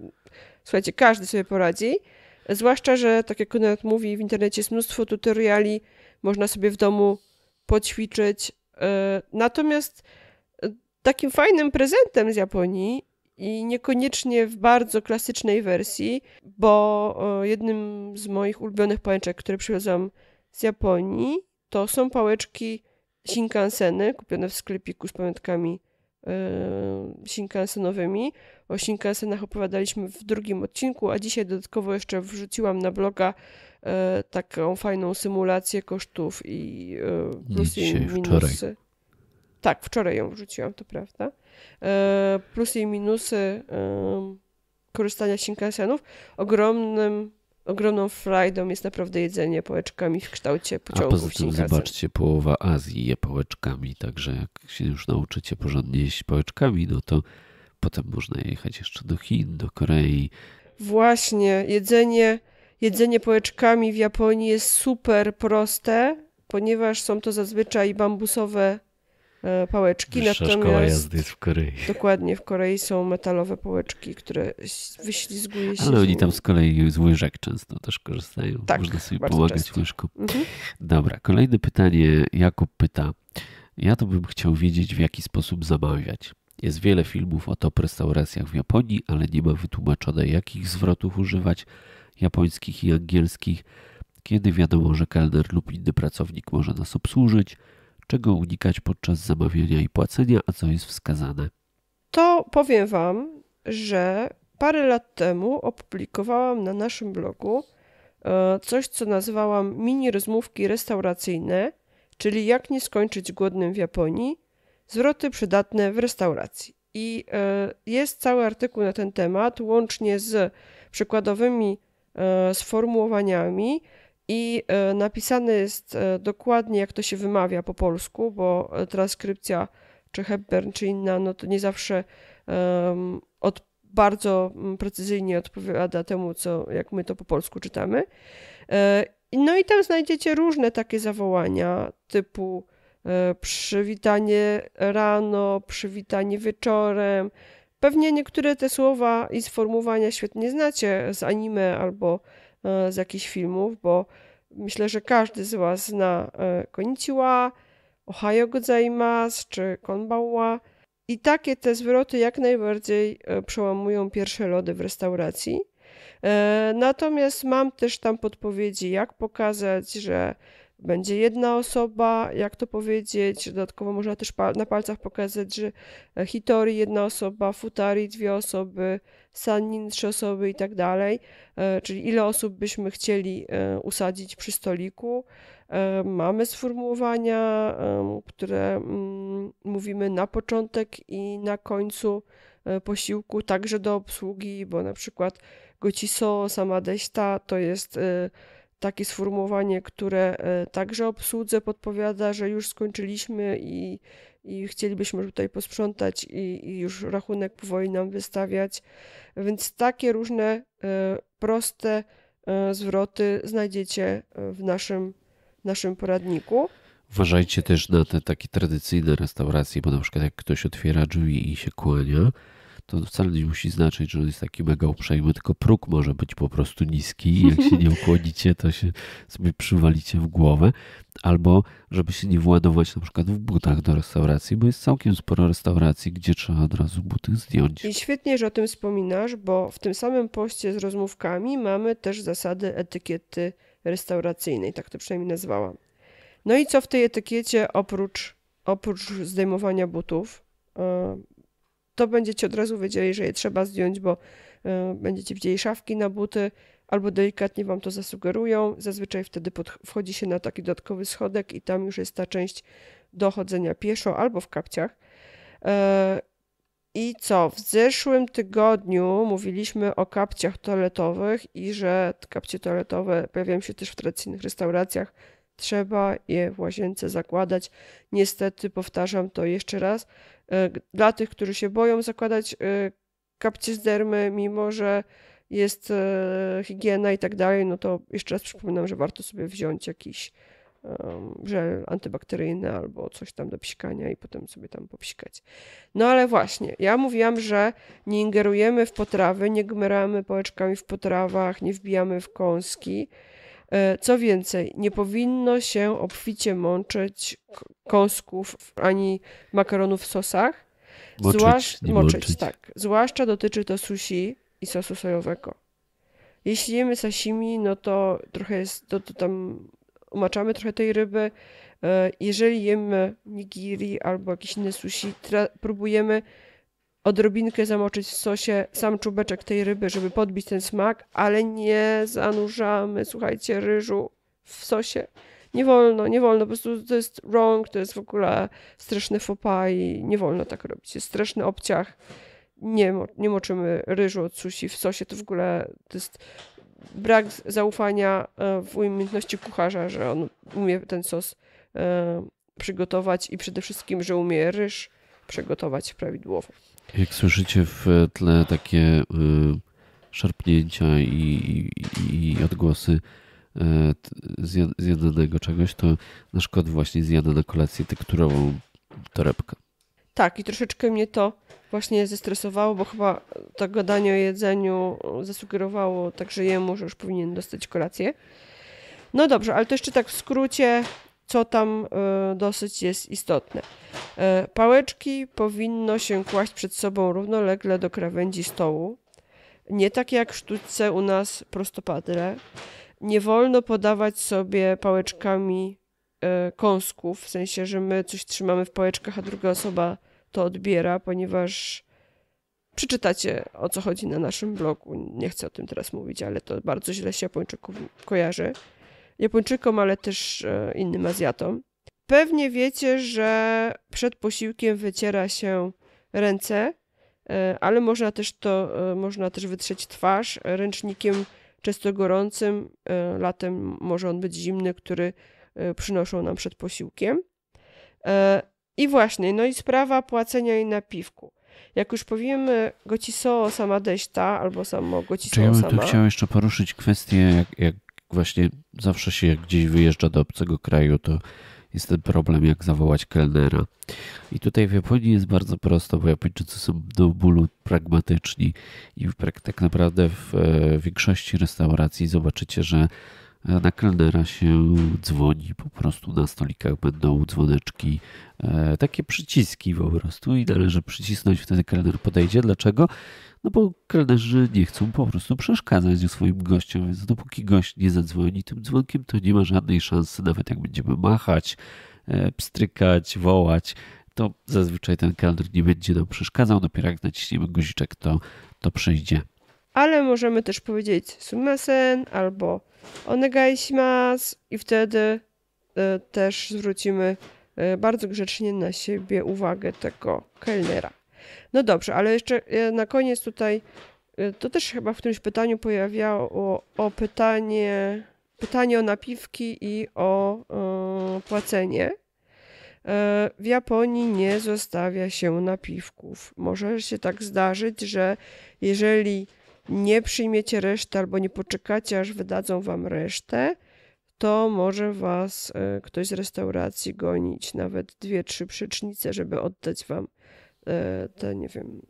słuchajcie, każdy sobie poradzi. Zwłaszcza, że tak jak nawet mówi, w internecie jest mnóstwo tutoriali, można sobie w domu poćwiczyć. E, natomiast takim fajnym prezentem z Japonii i niekoniecznie w bardzo klasycznej wersji, bo e, jednym z moich ulubionych pałeczek, które przywiozłam z Japonii, to są pałeczki Shinkanseny, kupione w sklepiku z pamiątkami yy, Shinkansenowymi. O Shinkansenach opowiadaliśmy w drugim odcinku, a dzisiaj dodatkowo jeszcze wrzuciłam na bloga yy, taką fajną symulację kosztów i yy, plusy i minusy. Wczoraj. Tak, wczoraj ją wrzuciłam, to prawda. E, plusy i minusy e, korzystania z Shinkansenów. Ogromnym, ogromną frajdą jest naprawdę jedzenie pałeczkami w kształcie pociągu. A poza tym zobaczcie, połowa Azji je pałeczkami, także jak się już nauczycie porządnie jeść pałeczkami, no to potem można jechać jeszcze do Chin, do Korei. Właśnie, jedzenie, jedzenie pałeczkami w Japonii jest super proste, ponieważ są to zazwyczaj bambusowe E, pałeczki. Wyższa Natomiast szkoła jazdy jest w Korei. Dokładnie, w Korei są metalowe pałeczki, które wyślizguje się. Ale oni tam z kolei z łyżek często też korzystają. Tak, Można sobie pomagać łyżką. Mhm. Dobra, kolejne pytanie. Jakub pyta. Ja to bym chciał wiedzieć, w jaki sposób zamawiać. Jest wiele filmów o top restauracjach w Japonii, ale nie ma wytłumaczone, jakich zwrotów używać, japońskich i angielskich, kiedy wiadomo, że kelner lub inny pracownik może nas obsłużyć, czego unikać podczas zamawiania i płacenia, a co jest wskazane. To powiem Wam, że parę lat temu opublikowałam na naszym blogu e, coś, co nazywałam mini rozmówki restauracyjne, czyli jak nie skończyć głodnym w Japonii, zwroty przydatne w restauracji. I e, jest cały artykuł na ten temat, łącznie z przykładowymi e, sformułowaniami, i e, napisane jest e, dokładnie, jak to się wymawia po polsku, bo e, transkrypcja czy Hepburn, czy inna, no to nie zawsze um, od, bardzo precyzyjnie odpowiada temu, co, jak my to po polsku czytamy. no i tam znajdziecie różne takie zawołania typu przywitanie rano, przywitanie wieczorem. Pewnie niektóre te słowa i sformułowania świetnie znacie z anime albo E, z jakichś filmów, bo myślę, że każdy z Was zna e, konnichiwa, ohio gozaimasu czy konbanwa. I takie te zwroty jak najbardziej e, przełamują pierwsze lody w restauracji. Natomiast mam też tam podpowiedzi, jak pokazać, że będzie jedna osoba, jak to powiedzieć, dodatkowo można też na palcach pokazać, że e, Hitori jedna osoba, Futari dwie osoby, Sanin trzy osoby i tak dalej, e, czyli ile osób byśmy chcieli e, usadzić przy stoliku. Mamy sformułowania, które mm, mówimy na początek i na końcu posiłku, także do obsługi, bo na przykład gociso samadeśta to jest takie sformułowanie, które e, także obsłudze podpowiada, że już skończyliśmy i, i chcielibyśmy tutaj posprzątać i, i już rachunek powoli nam wystawiać. Więc takie różne e, proste e, zwroty znajdziecie w naszym, naszym poradniku. Uważajcie też na te takie tradycyjne restauracje, bo na przykład jak ktoś otwiera drzwi i się kłania, to wcale nie musi znaczyć, że on jest taki mega uprzejmy, tylko próg może być po prostu niski. Jak się nie ukłonicie, to się sobie przywalicie w głowę. Albo żeby się nie władować na przykład w butach do restauracji, bo jest całkiem sporo restauracji, gdzie trzeba od razu buty zdjąć. I świetnie, że o tym wspominasz, bo w tym samym poście z rozmówkami mamy też zasady etykiety restauracyjnej, tak to przynajmniej nazwałam. No i co w tej etykiecie oprócz, oprócz zdejmowania butów? E, to będziecie od razu wiedzieli, że je trzeba zdjąć, bo e, będziecie widzieli szafki na buty, albo delikatnie wam to zasugerują. Zazwyczaj wtedy wchodzi się na taki dodatkowy schodek i tam już jest ta część do chodzenia pieszo albo w kapciach. E, I co? W zeszłym tygodniu mówiliśmy o kapciach toaletowych i że kapcie toaletowe pojawiają się też w tradycyjnych restauracjach trzeba je w łazience zakładać. Niestety, powtarzam to jeszcze raz, e, dla tych, którzy się boją zakładać e, kapcie z dermy, mimo że jest e, higiena i tak dalej, no to jeszcze raz przypominam, że warto sobie wziąć jakiś żel antybakteryjny albo coś tam do psikania i potem sobie tam popsikać. No ale właśnie, ja mówiłam, że nie ingerujemy w potrawy, nie gmeramy pałeczkami w potrawach, nie wbijamy w kąski, E, co więcej, nie powinno się obficie mączyć kąsków ani makaronów w sosach. Moczyć, moczyć, moczyć. tak. Zwłaszcza dotyczy to sushi i sosu sojowego. Jeśli jemy sashimi, no to trochę jest, to, to tam umaczamy trochę tej ryby. E, jeżeli jemy nigiri albo jakieś inne sushi, próbujemy odrobinkę zamoczyć w sosie sam czubeczek tej ryby, żeby podbić ten smak, ale nie zanurzamy, słuchajcie, ryżu w sosie. Nie wolno, nie wolno, po prostu to jest wrong, to jest w ogóle straszny fopa i nie wolno tak robić. Jest straszny obciach. Nie, nie moczymy ryżu od sushi w sosie, to w ogóle to jest brak zaufania e, w umiejętności kucharza, że on umie ten sos e, przygotować i przede wszystkim, że umie ryż przygotować prawidłowo. Jak słyszycie w tle takie y, szarpnięcia i, i, i odgłosy y, zjadanego czegoś, to na przykład właśnie zjada na kolację tekturową torebkę. Tak, i troszeczkę mnie to właśnie zestresowało, bo chyba to gadanie o jedzeniu zasugerowało także jemu, że już powinien dostać kolację. No dobrze, ale to jeszcze tak w skrócie co tam e, dosyć jest istotne. E, pałeczki powinno się kłaść przed sobą równolegle do krawędzi stołu, nie tak jak w u nas prostopadle. Nie wolno podawać sobie pałeczkami e, kąsków, w sensie, że my coś trzymamy w pałeczkach, a druga osoba to odbiera, ponieważ przeczytacie o co chodzi na naszym blogu. Nie chcę o tym teraz mówić, ale to bardzo źle się Japończyków kojarzy. Japończykom, ale też e, innym Azjatom. Pewnie wiecie, że przed posiłkiem wyciera się ręce, e, ale można też to, e, można też wytrzeć twarz ręcznikiem często gorącym, latem może on być zimny, który przynoszą nam przed posiłkiem. I właśnie, no i sprawa płacenia i napiwku. Jak już powiemy gocisoo sama deśta, albo samo gocisoo sama. Czy ja bym tu chciał jeszcze poruszyć kwestię, jak, jak właśnie zawsze się gdzieś wyjeżdża do obcego kraju, to jest ten problem, jak zawołać kelnera. I tutaj w Japonii jest bardzo prosto, bo Japończycy są do bólu pragmatyczni i tak naprawdę e, w większości restauracji zobaczycie, że E, na kelnera się dzwoni, po prostu na stolikach będą dzwoneczki, e, takie przyciski po prostu i należy przycisnąć, wtedy kelner podejdzie. Dlaczego? No bo kelnerzy nie chcą po prostu przeszkadzać swoim gościom, więc dopóki gość nie zadzwoni tym dzwonkiem, to nie ma żadnej szansy, nawet jak będziemy machać, e, pstrykać, wołać, to zazwyczaj ten kelner nie będzie nam przeszkadzał. Dopiero jak naciśniemy guziczek, to, to przyjdzie ale możemy też powiedzieć sumesen albo onegaishimasu i wtedy e, też zwrócimy e, bardzo grzecznie na siebie uwagę tego kelnera. No dobrze, ale jeszcze e, na koniec tutaj to też chyba w którymś pytaniu pojawiało o, pytanie, pytanie o napiwki i o płacenie. W Japonii nie zostawia się napiwków. Może się tak zdarzyć, że jeżeli nie przyjmiecie reszty albo nie poczekacie, aż wydadzą wam resztę, to może was e, ktoś z restauracji gonić, nawet dwie, trzy przecznice, żeby oddać wam e, te, nie wiem,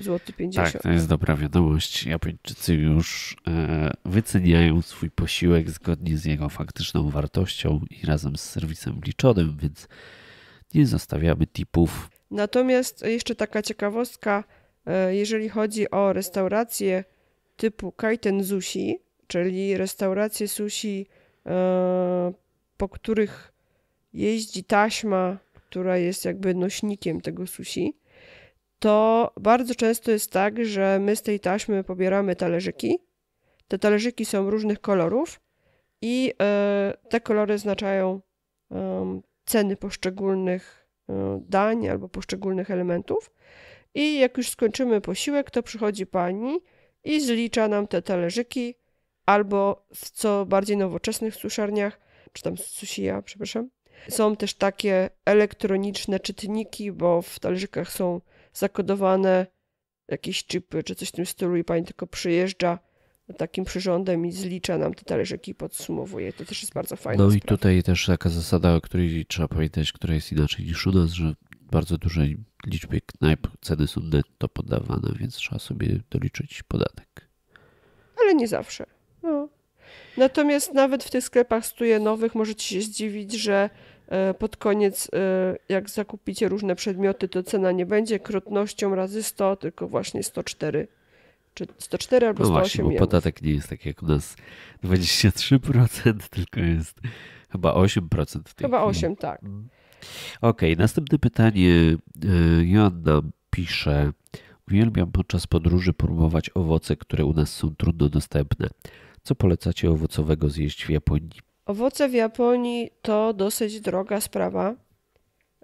złoty 50. Tak, to jest tak? dobra wiadomość. Japończycy już e, wyceniają swój posiłek zgodnie z jego faktyczną wartością i razem z serwisem liczonym, więc nie zostawiamy tipów. Natomiast jeszcze taka ciekawostka, E, jeżeli chodzi o restauracje typu kaiten sushi, czyli restauracje sushi, e, po których jeździ taśma, która jest jakby nośnikiem tego sushi, to bardzo często jest tak, że my z tej taśmy pobieramy talerzyki. Te talerzyki są różnych kolorów i e, te kolory oznaczają ceny poszczególnych dań albo poszczególnych elementów. I jak już skończymy posiłek, to przychodzi pani i zlicza nam te talerzyki, albo w co bardziej nowoczesnych suszarniach, czy tam susia, przepraszam, są też takie elektroniczne czytniki, bo w talerzykach są zakodowane jakieś chipy czy coś w tym stylu i pani tylko przyjeżdża takim przyrządem i zlicza nam te talerzyki i podsumowuje. To też jest bardzo fajne. No sprawa. i tutaj też taka zasada, o której trzeba powiedzieć, która jest inaczej niż u nas, że bardzo dużej liczbie knajp ceny są netto podawane, więc trzeba sobie doliczyć podatek. Ale nie zawsze. No. Natomiast nawet w tych sklepach stuje nowych możecie się zdziwić, że e, pod koniec, e, jak zakupicie różne przedmioty, to cena nie będzie krotnością razy 100, tylko właśnie 104. Czy 104 albo no właśnie, bo podatek nie jest tak jak u nas 23%, tylko jest chyba 8% w tej Chyba chwili. 8, tak. Hmm. Okej, okay, następne pytanie. E, Joanna pisze. Uwielbiam podczas podróży próbować owoce, które u nas są trudno dostępne. Co polecacie owocowego zjeść w Japonii? Owoce w Japonii to dosyć droga sprawa,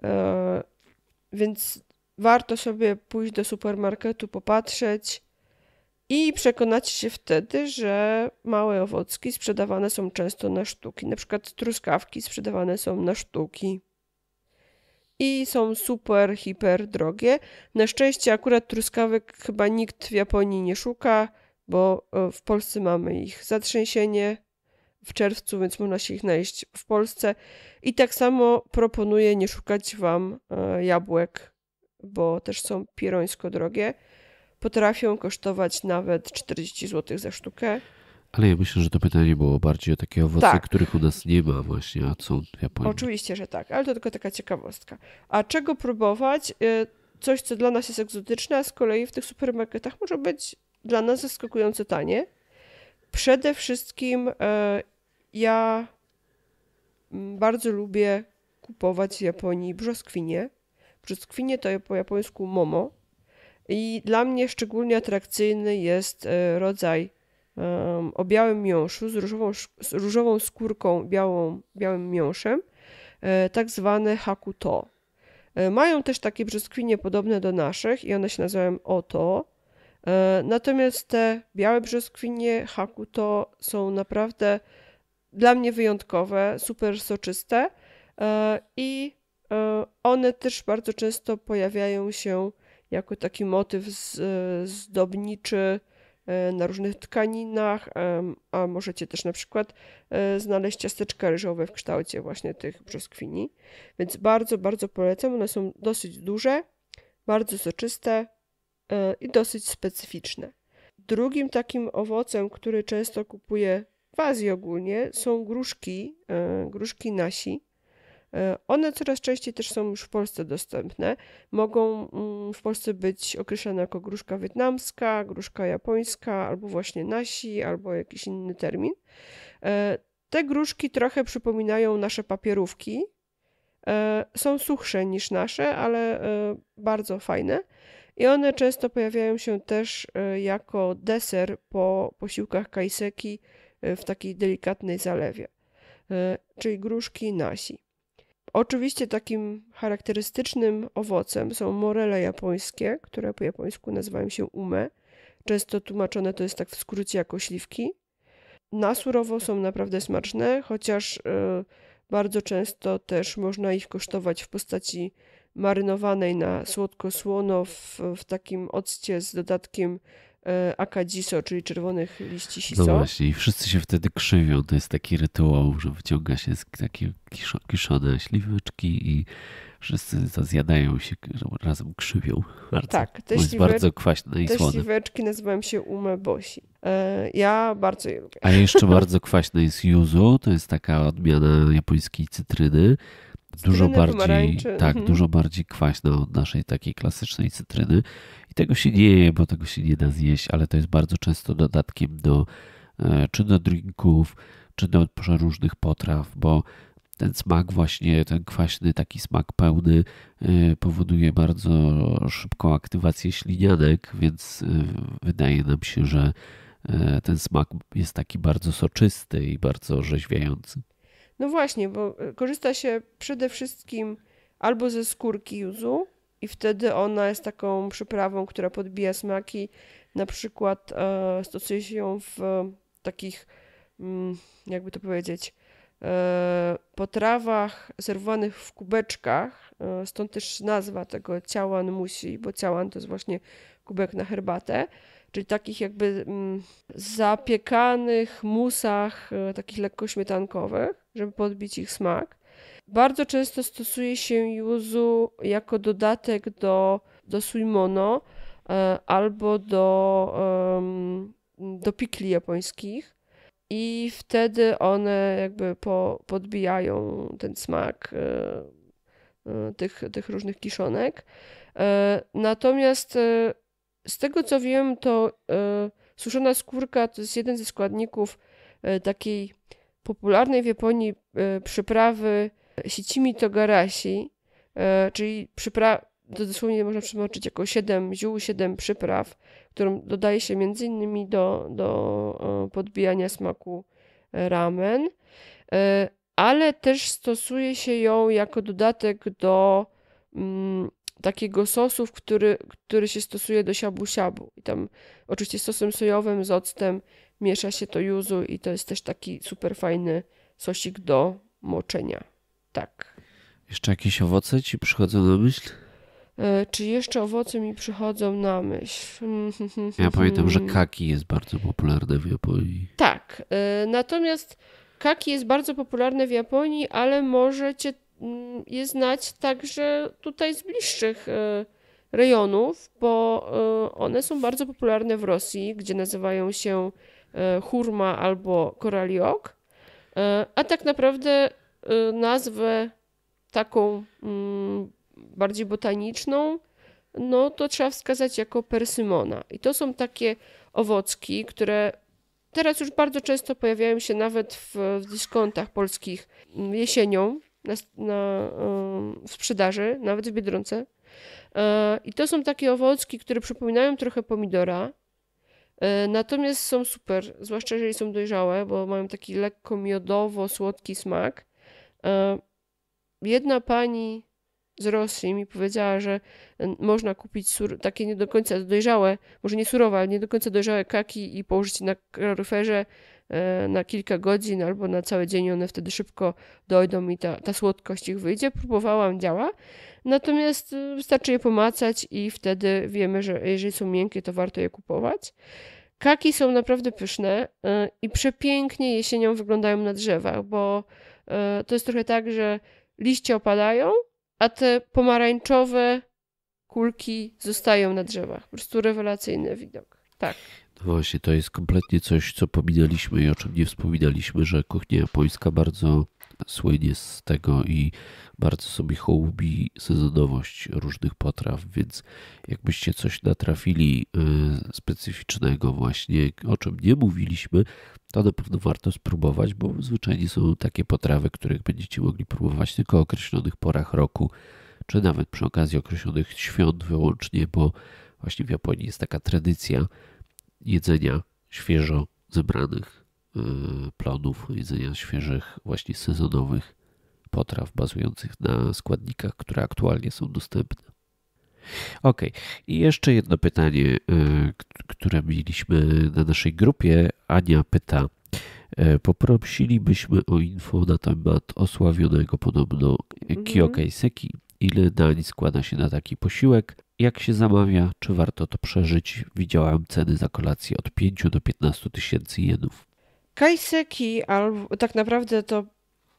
e, więc warto sobie pójść do supermarketu, popatrzeć i przekonać się wtedy, że małe owocki sprzedawane są często na sztuki. Na przykład truskawki sprzedawane są na sztuki i są super, hiper drogie. Na szczęście akurat truskawek chyba nikt w Japonii nie szuka, bo e, w Polsce mamy ich zatrzęsienie w czerwcu, więc można się ich znaleźć w Polsce. I tak samo proponuję nie szukać Wam e, jabłek, bo też są pirońsko drogie. Potrafią kosztować nawet 40 zł za sztukę. Ale ja myślę, że to pytanie było bardziej o takie owoce, tak. których u nas nie ma właśnie, a co w Japonii. Oczywiście, że tak, ale to tylko taka ciekawostka. A czego próbować? Y, coś, co dla nas jest egzotyczne, a z kolei w tych supermarketach może być dla nas zaskakująco tanie. Przede wszystkim y, ja mm, bardzo lubię kupować w Japonii brzoskwinie. Brzoskwinie to po japońsku momo. I dla mnie szczególnie atrakcyjny jest y, rodzaj um, o białym miąższu z różową, z różową skórką, białą, białym miąższem, e, tak zwane hakuto. E, mają też takie brzoskwinie podobne do naszych i one się nazywają oto. E, natomiast te białe brzoskwinie hakuto są naprawdę dla mnie wyjątkowe, super soczyste e, i e, one też bardzo często pojawiają się jako taki motyw e, zdobniczy E, na różnych tkaninach, a możecie też na przykład e, znaleźć ciasteczka ryżowe w kształcie właśnie tych brzoskwini. Więc bardzo, bardzo polecam. One są dosyć duże, bardzo soczyste e, i dosyć specyficzne. Drugim takim owocem, który często kupuję w Azji ogólnie, są gruszki, gruszki nasi. E, one coraz częściej też są już w Polsce dostępne. Mogą mm, w Polsce być określane jako gruszka wietnamska, gruszka japońska, albo właśnie nasi, albo jakiś inny termin. E, te gruszki trochę przypominają nasze papierówki. E, są suchsze niż nasze, ale bardzo fajne. I one często pojawiają się też jako deser po posiłkach kajseki w takiej delikatnej zalewie, czyli gruszki nasi. Oczywiście takim charakterystycznym owocem są morele japońskie, które po japońsku nazywają się ume. Często tłumaczone to jest tak w skrócie jako śliwki. Na surowo są naprawdę smaczne, chociaż e, bardzo często też można ich kosztować w postaci marynowanej na słodko-słono w, w takim occie z dodatkiem E, akadziso, czyli czerwonych liści siso. No właśnie, i wszyscy się wtedy krzywią. To jest taki rytuał, że wyciąga się takie kiszone śliweczki i wszyscy zjadają się, razem krzywią. Bardzo, tak, to jest bardzo kwaśne i te słone. Te śliweczki nazywają się umebosi. E, ja bardzo je lubię. A jeszcze bardzo kwaśne jest yuzu, to jest taka odmiana japońskiej cytryny dużo bardziej, tak, mhm. dużo bardziej kwaśna od naszej takiej klasycznej cytryny. I tego się nie je, bo tego się nie da zjeść, ale to jest bardzo często dodatkiem do e, czy do drinków, czy do różnych potraw, bo ten smak właśnie, ten kwaśny, taki smak pełny e, powoduje bardzo szybką aktywację ślinianek, więc e, wydaje nam się, że ten smak jest taki bardzo soczysty i bardzo orzeźwiający. No właśnie, bo e, korzysta się przede wszystkim albo ze skórki yuzu i wtedy ona jest taką przyprawą, która podbija smaki. Na przykład e, stosuje się ją w takich, mm, jakby to powiedzieć, e, potrawach serwowanych w kubeczkach, e, stąd też nazwa tego ciałan musi, bo ciałan to jest właśnie kubek na herbatę czyli takich jakby mm, zapiekanych musach, e, takich lekko śmietankowych, żeby podbić ich smak. Bardzo często stosuje się juzu jako dodatek do, do suimono e, albo do, do pikli japońskich i wtedy one jakby po, podbijają ten smak e, tych, tych różnych kiszonek. Natomiast z tego co wiem, to e, suszona skórka to jest jeden ze składników e, takiej popularnej w Japonii e, przyprawy Sicimi Togarashi, czyli przypraw to dosłownie można przemoczyć jako 7 ziół, 7 przypraw, którą dodaje się między innymi do, do podbijania smaku ramen, ale też stosuje się ją jako dodatek do mm, takiego sosu, który, który się stosuje do siabu siabu. I tam oczywiście sosem sojowym z octem miesza się to juzu i to jest też taki super fajny sosik do moczenia. Tak. Jeszcze jakieś owoce ci przychodzą na myśl? E, czy jeszcze owoce mi przychodzą na myśl? Ja pamiętam, że kaki jest bardzo popularne w Japonii. Tak, e, natomiast kaki jest bardzo popularne w Japonii, ale możecie je znać także tutaj z bliższych e, rejonów, bo e, one są bardzo popularne w Rosji, gdzie nazywają się e, hurma albo koraliok, a tak naprawdę nazwę taką mm, bardziej botaniczną, no to trzeba wskazać jako persymona. I to są takie owocki, które teraz już bardzo często pojawiają się nawet w dyskontach polskich mm, jesienią, na, na, w sprzedaży, nawet w Biedronce. E, I to są takie owocki, które przypominają trochę pomidora, e, natomiast są super, zwłaszcza jeżeli są dojrzałe, bo mają taki lekko miodowo-słodki smak. E, jedna pani z Rosji mi powiedziała, że można kupić sur, takie nie do końca dojrzałe, może nie surowe, ale nie do końca dojrzałe kaki i położyć na kaloryferze E, na kilka godzin albo na cały dzień, one wtedy szybko dojdą i ta, ta słodkość ich wyjdzie. Próbowałam, działa. Natomiast e, wystarczy je pomacać i wtedy wiemy, że jeżeli są miękkie, to warto je kupować. Kaki są naprawdę pyszne e, i przepięknie jesienią wyglądają na drzewach, bo to jest trochę tak, że liście opadają, a te pomarańczowe kulki zostają na drzewach. Po prostu rewelacyjny widok. Tak. No właśnie, to jest kompletnie coś, co pominęliśmy i o czym nie wspominaliśmy, że kuchnia japońska bardzo słynie z tego i bardzo sobie hołubi sezonowość różnych potraw, więc jakbyście coś natrafili e, specyficznego właśnie, o czym nie mówiliśmy, to na pewno warto spróbować, bo zwyczajnie są takie potrawy, których będziecie mogli próbować tylko o określonych porach roku, czy nawet przy okazji określonych świąt wyłącznie, bo właśnie w Japonii jest taka tradycja, jedzenia świeżo zebranych y, plonów, jedzenia świeżych, właśnie sezonowych potraw bazujących na składnikach, które aktualnie są dostępne. Ok, i jeszcze jedno pytanie, y, które mieliśmy na naszej grupie. Ania pyta, y, poprosilibyśmy o info na temat osławionego podobno mhm. Seki. Ile dań składa się na taki posiłek? jak się zamawia, czy warto to przeżyć. Widziałam ceny za kolację od 5 do 15 tysięcy jenów. Kaiseki, albo tak naprawdę to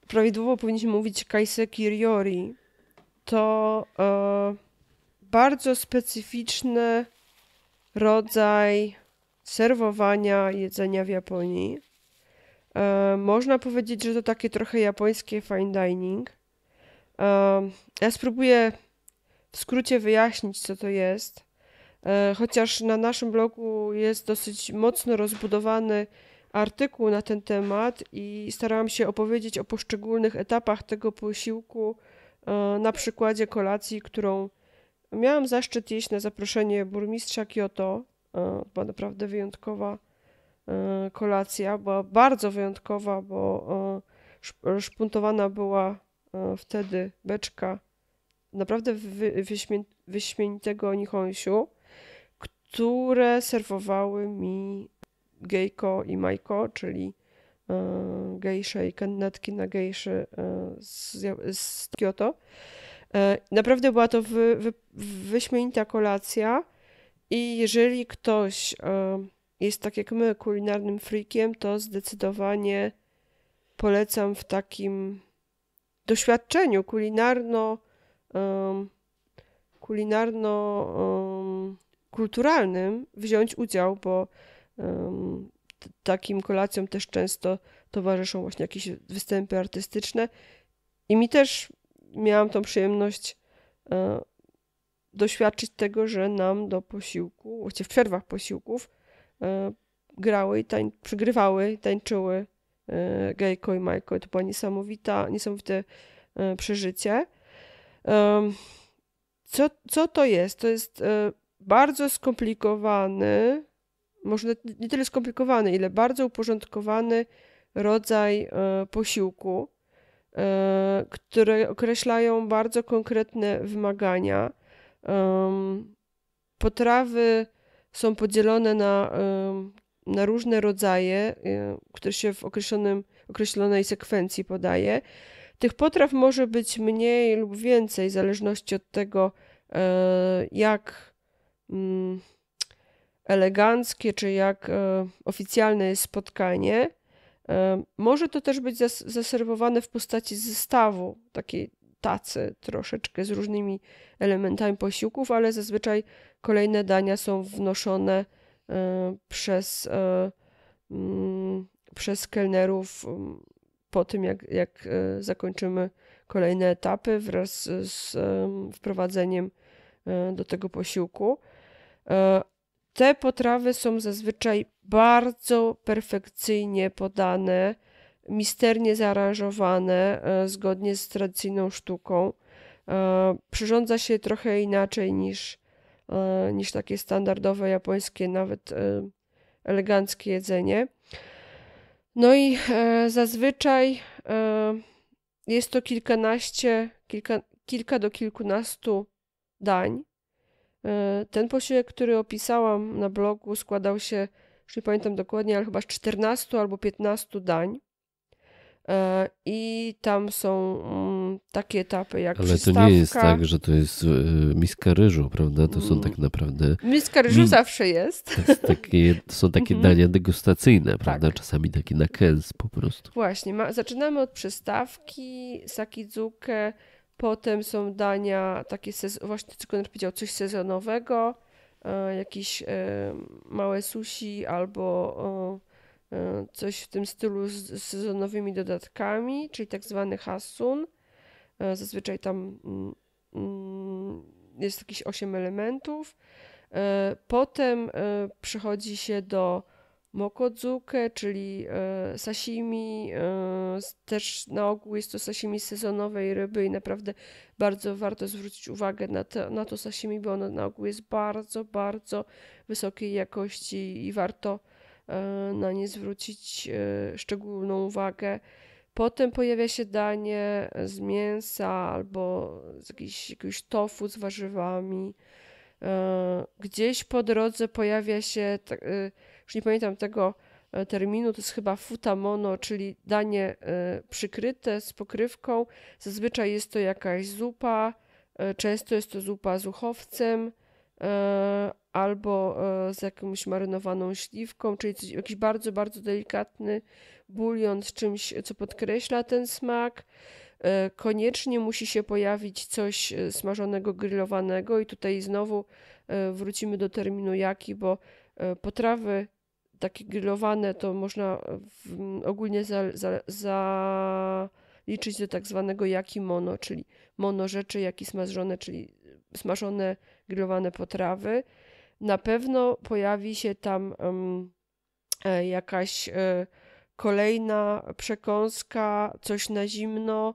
prawidłowo powinniśmy mówić kaiseki ryori, to e, bardzo specyficzny rodzaj serwowania jedzenia w Japonii. E, można powiedzieć, że to takie trochę japońskie fine dining. E, ja spróbuję w skrócie wyjaśnić, co to jest. E, chociaż na naszym blogu jest dosyć mocno rozbudowany artykuł na ten temat i starałam się opowiedzieć o poszczególnych etapach tego posiłku e, na przykładzie kolacji, którą miałam zaszczyt jeść na zaproszenie burmistrza Kyoto. E, była naprawdę wyjątkowa kolacja, była bardzo wyjątkowa, bo szpuntowana była wtedy beczka naprawdę wyśmie, wyśmienitego Nihonsiu, które serwowały mi geiko i Majko, czyli e, gejsze i kandydatki na gejszy e, z, z Kyoto. E, naprawdę była to wy, wy, wyśmienita kolacja i jeżeli ktoś jest tak jak my kulinarnym freakiem, to zdecydowanie polecam w takim doświadczeniu kulinarno- um, kulinarno-kulturalnym wziąć udział, bo um, takim kolacjom też często towarzyszą właśnie jakieś występy artystyczne. I mi też miałam tą przyjemność e, doświadczyć tego, że nam do posiłku, właściwie w przerwach posiłków, e, grały i tań, przygrywały, tańczyły e, Gejko i Majko. To było niesamowita, niesamowite przeżycie. Co, co to jest? To jest e, bardzo skomplikowany, może nie tyle skomplikowany, ile bardzo uporządkowany rodzaj e, posiłku, e, które określają bardzo konkretne wymagania. Potrawy są podzielone na, na różne rodzaje, które się w określonym, określonej sekwencji podaje. Tych potraw może być mniej lub więcej, w zależności od tego, e, jak mm, eleganckie czy jak e, oficjalne jest spotkanie. E, może to też być zaserwowane w postaci zestawu, takiej tacy troszeczkę z różnymi elementami posiłków, ale zazwyczaj kolejne dania są wnoszone przez, mm, przez kelnerów mm, po tym, jak, jak e, zakończymy kolejne etapy wraz z wprowadzeniem e, do tego posiłku. E, te potrawy są zazwyczaj bardzo perfekcyjnie podane, misternie zaaranżowane, zgodnie z tradycyjną sztuką. Przyrządza się trochę inaczej niż, niż takie standardowe japońskie, nawet eleganckie jedzenie. No i e, zazwyczaj e, jest to kilkanaście, kilka, kilka do kilkunastu dań. E, ten posiłek, który opisałam na blogu, składał się, już nie pamiętam dokładnie, ale chyba z 14 albo 15 dań. E, I tam są mm, takie etapy jak Ale przystawka. to nie jest tak, że to jest e, miska ryżu, prawda? To są tak naprawdę... Miska ryżu mi... zawsze jest. jest takie, to są takie mhm. dania degustacyjne, tak. prawda? Tak. Czasami taki na kęs po prostu. Właśnie. Ma... Zaczynamy od przystawki, sakizukę, potem są dania takie, sez... właśnie tylko powiedział, coś sezonowego, e, jakieś e, małe sushi albo coś w tym stylu z sezonowymi dodatkami, czyli tak zwany hasun. E, zazwyczaj tam mm, mm, jest jakieś 8 elementów. E, potem e, przychodzi się do mokodzuke, czyli sashimi. Też na ogół jest to sashimi sezonowej ryby i naprawdę bardzo warto zwrócić uwagę na to, na to sashimi, bo ono na ogół jest bardzo, bardzo wysokiej jakości i warto na nie zwrócić szczególną uwagę. Potem pojawia się danie z mięsa albo z jakichś, jakiegoś tofu z warzywami. E, gdzieś po drodze pojawia się, e, już nie pamiętam tego e, terminu, to jest chyba futamono, czyli danie przykryte z pokrywką. Zazwyczaj jest to jakaś zupa, często jest to zupa z uchowcem E, albo e, z jakąś marynowaną śliwką, czyli coś, jakiś bardzo, bardzo delikatny bulion z czymś, co podkreśla ten smak. E, koniecznie musi się pojawić coś smażonego, grillowanego, i tutaj znowu wrócimy do terminu jaki, bo potrawy takie grillowane to można ogólnie zaliczyć za, za liczyć do tak zwanego jaki mono, czyli mono rzeczy, jaki smażone, czyli smażone grillowane potrawy. Na pewno pojawi się tam um, jakaś um, kolejna przekąska, coś na zimno,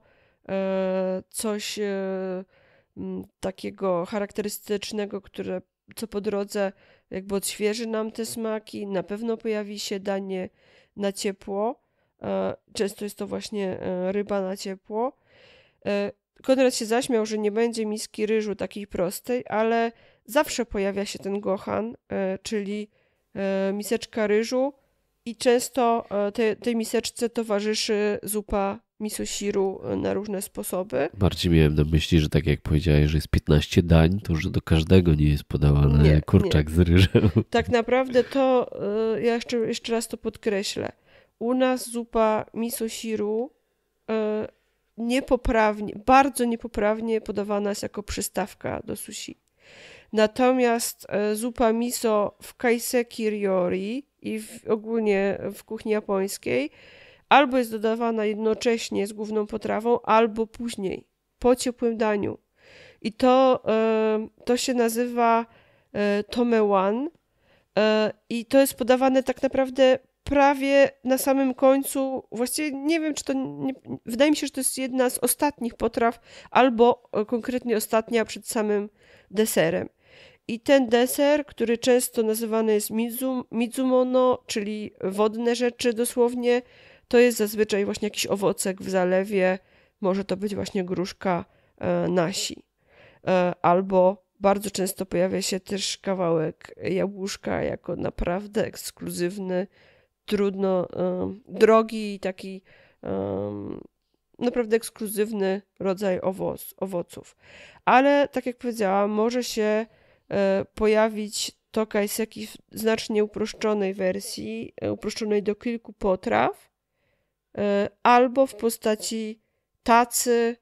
e, coś takiego charakterystycznego, które co po drodze jakby odświeży nam te smaki. Na pewno pojawi się danie na ciepło. Często jest to właśnie ryba na ciepło. Konrad się zaśmiał, że nie będzie miski ryżu takiej prostej, ale zawsze pojawia się ten gohan, e, czyli e, miseczka ryżu i często e, te, tej miseczce towarzyszy zupa misosiru na różne sposoby. Bardziej miałem na myśli, że tak jak powiedziałeś, że jest 15 dań, to że do każdego nie jest podawany nie, kurczak nie. z ryżem. Tak naprawdę to, ja jeszcze, jeszcze raz to podkreślę, u nas zupa misosiru niepoprawnie, bardzo niepoprawnie podawana jest jako przystawka do sushi. Natomiast e, zupa miso w kaiseki ryori i w, ogólnie w kuchni japońskiej albo jest dodawana jednocześnie z główną potrawą, albo później, po ciepłym daniu. I to, e, to się nazywa e, tomewan i to jest podawane tak naprawdę prawie na samym końcu, właściwie nie wiem, czy to. Nie, wydaje mi się, że to jest jedna z ostatnich potraw, albo e, konkretnie ostatnia przed samym deserem. I ten deser, który często nazywany jest mizum, mizumono, czyli wodne rzeczy dosłownie, to jest zazwyczaj właśnie jakiś owocek w zalewie, może to być właśnie gruszka e, nasi. E, albo bardzo często pojawia się też kawałek jabłuszka jako naprawdę ekskluzywny trudno, e, drogi i taki e, naprawdę ekskluzywny rodzaj owoc, owoców. Ale tak jak powiedziałam, może się e, pojawić to kajseki w znacznie uproszczonej wersji, uproszczonej do kilku potraw, albo w postaci tacy,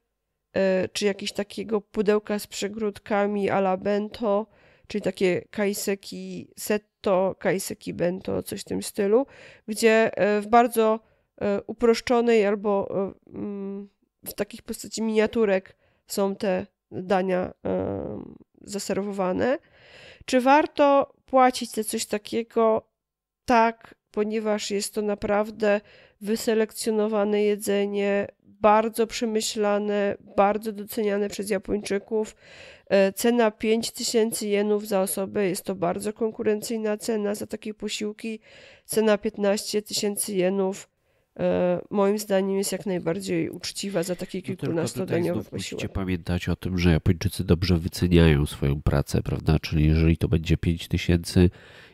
czy jakiegoś takiego pudełka z przegródkami ala bento, czyli takie kaiseki setto, kaiseki bento, coś w tym stylu, gdzie e, w bardzo e, uproszczonej albo e, mm, w takich postaci miniaturek są te dania zaserwowane. Czy warto płacić za coś takiego? Tak, ponieważ jest to naprawdę wyselekcjonowane jedzenie, bardzo przemyślane, bardzo doceniane przez Japończyków. E, cena 5000 jenów za osobę jest to bardzo konkurencyjna cena za takie posiłki. Cena 15 tysięcy jenów e, moim zdaniem jest jak najbardziej uczciwa za takie kilkunastodaniowy no posiłki. Musicie pamiętać o tym, że Japończycy dobrze wyceniają swoją pracę, prawda? Czyli jeżeli to będzie 5000 tysięcy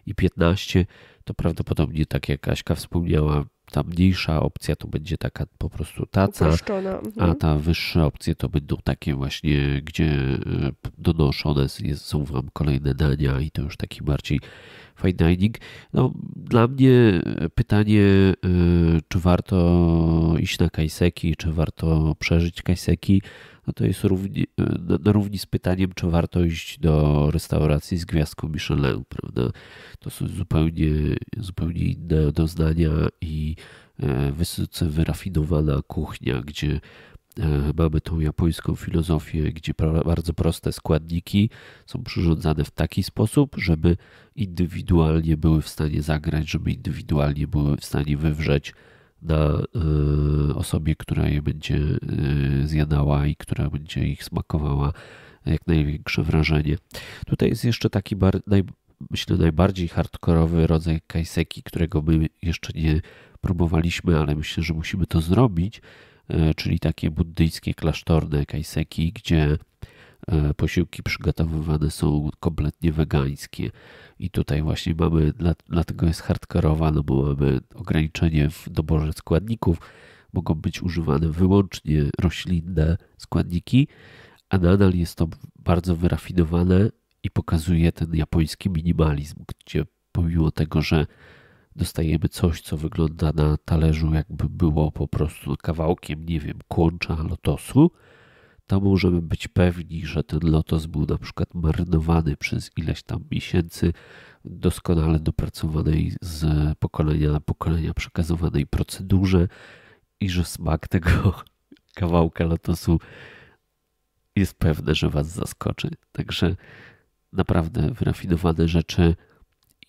i 15, to prawdopodobnie tak jak Aśka wspomniała, ta mniejsza opcja to będzie taka po prostu taca, mhm. a ta wyższa opcja to będą takie właśnie, gdzie e, donoszone są wam kolejne dania i to już taki bardziej fine dining. No, dla mnie pytanie, y, czy warto iść na kajseki, czy warto przeżyć kajseki, no to jest równi, na równi z pytaniem, czy warto iść do restauracji z gwiazdką Michelin, prawda? To są zupełnie, zupełnie inne doznania i e, wysoce wyrafinowana kuchnia, gdzie Mamy e, tą japońską filozofię, gdzie bardzo proste składniki są przyrządzane w taki sposób, żeby indywidualnie były w stanie zagrać, żeby indywidualnie były w stanie wywrzeć na e, osobie, która je będzie e, zjadała i która będzie ich smakowała jak największe wrażenie. Tutaj jest jeszcze taki naj, myślę najbardziej hardkorowy rodzaj kaiseki, którego my jeszcze nie próbowaliśmy, ale myślę, że musimy to zrobić, E, czyli takie buddyjskie klasztorne kajseki, gdzie e, posiłki przygotowywane są kompletnie wegańskie. I tutaj właśnie mamy, dlatego jest hardkorowa, no bo mamy ograniczenie w doborze składników. Mogą być używane wyłącznie roślinne składniki, a nadal jest to bardzo wyrafinowane i pokazuje ten japoński minimalizm, gdzie pomimo tego, że dostajemy coś, co wygląda na talerzu, jakby było po prostu kawałkiem, nie wiem, kłącza lotosu, to możemy być pewni, że ten lotos był na przykład marynowany przez ileś tam miesięcy, doskonale dopracowanej z pokolenia na pokolenia przekazywanej procedurze i że smak tego kawałka lotosu jest pewne, że Was zaskoczy. Także naprawdę wyrafinowane rzeczy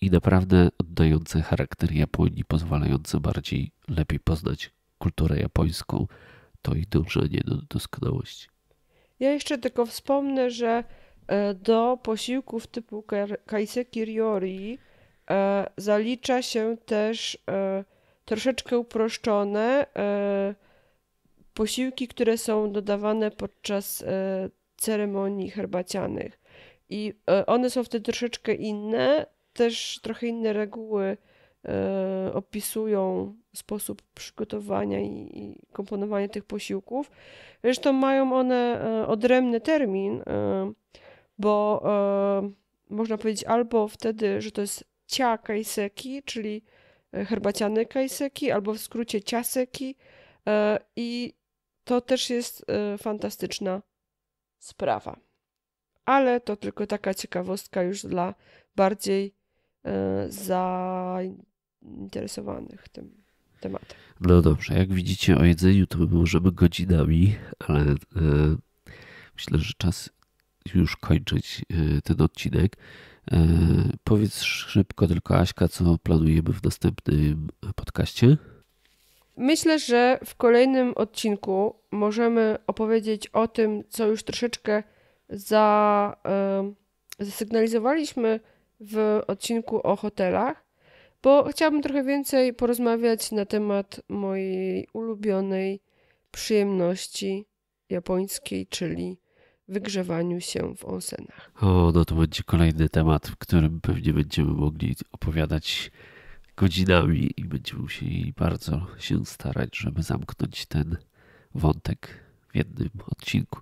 i naprawdę oddające charakter Japonii, pozwalające bardziej lepiej poznać kulturę japońską, to i dążenie do doskonałości. Ja jeszcze tylko wspomnę, że e, do posiłków typu kaiseki ryori e, zalicza się też e, troszeczkę uproszczone posiłki, które są dodawane podczas ceremonii herbacianych. I one są wtedy troszeczkę inne, też trochę inne reguły e, opisują sposób przygotowania i, komponowania tych posiłków. Zresztą mają one e, odrębny termin, e, bo można powiedzieć albo wtedy, że to jest cia kajseki, czyli herbaciany kaiseki, albo w skrócie ciaseki. I to też jest fantastyczna sprawa. Ale to tylko taka ciekawostka już dla bardziej Y, zainteresowanych tym tematem. No dobrze, jak widzicie o jedzeniu to by było, żeby godzinami, ale y, myślę, że czas już kończyć y, ten odcinek. powiedz szybko tylko Aśka, co planujemy w następnym podcaście. Myślę, że w kolejnym odcinku możemy opowiedzieć o tym, co już troszeczkę za, zasygnalizowaliśmy w odcinku o hotelach, bo chciałabym trochę więcej porozmawiać na temat mojej ulubionej przyjemności japońskiej, czyli wygrzewaniu się w onsenach. O, no to będzie kolejny temat, w którym pewnie będziemy mogli opowiadać godzinami i będziemy musieli bardzo się starać, żeby zamknąć ten wątek w jednym odcinku.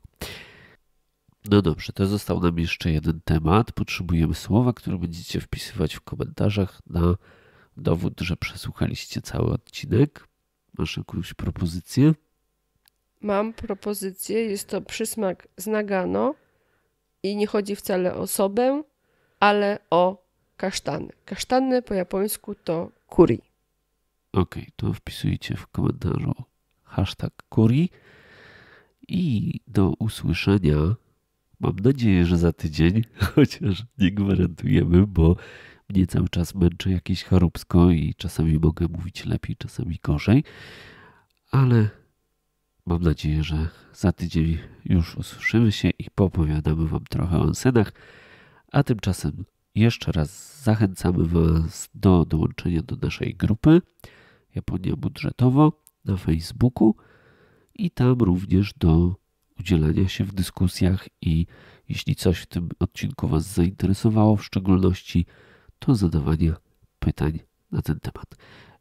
No dobrze, to został nam jeszcze jeden temat. Potrzebujemy słowa, które będziecie wpisywać w komentarzach na dowód, że przesłuchaliście cały odcinek. Masz jakąś propozycję? Mam propozycję. Jest to przysmak z Nagano i nie chodzi wcale o sobę, ale o kasztany. Kasztany po japońsku to kuri. Okej, okay, to wpisujcie w komentarzu hashtag kuri i do usłyszenia Mam nadzieję, że za tydzień, chociaż nie gwarantujemy, bo mnie cały czas męczy jakieś choróbsko i czasami mogę mówić lepiej, czasami gorzej, ale mam nadzieję, że za tydzień już usłyszymy się i popowiadamy Wam trochę o senach, a tymczasem jeszcze raz zachęcamy Was do dołączenia do naszej grupy Japonia Budżetowo na Facebooku i tam również do udzielania się w dyskusjach i jeśli coś w tym odcinku Was zainteresowało, w szczególności to zadawania pytań na ten temat.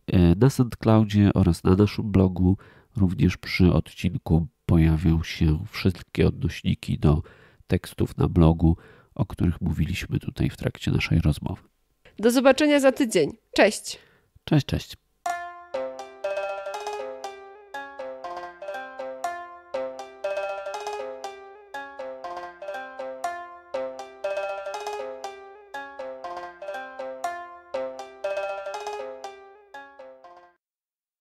E, na SoundCloudzie oraz na naszym blogu, również przy odcinku, pojawią się wszystkie odnośniki do tekstów na blogu, o których mówiliśmy tutaj w trakcie naszej rozmowy. Do zobaczenia za tydzień. Cześć. Cześć, cześć.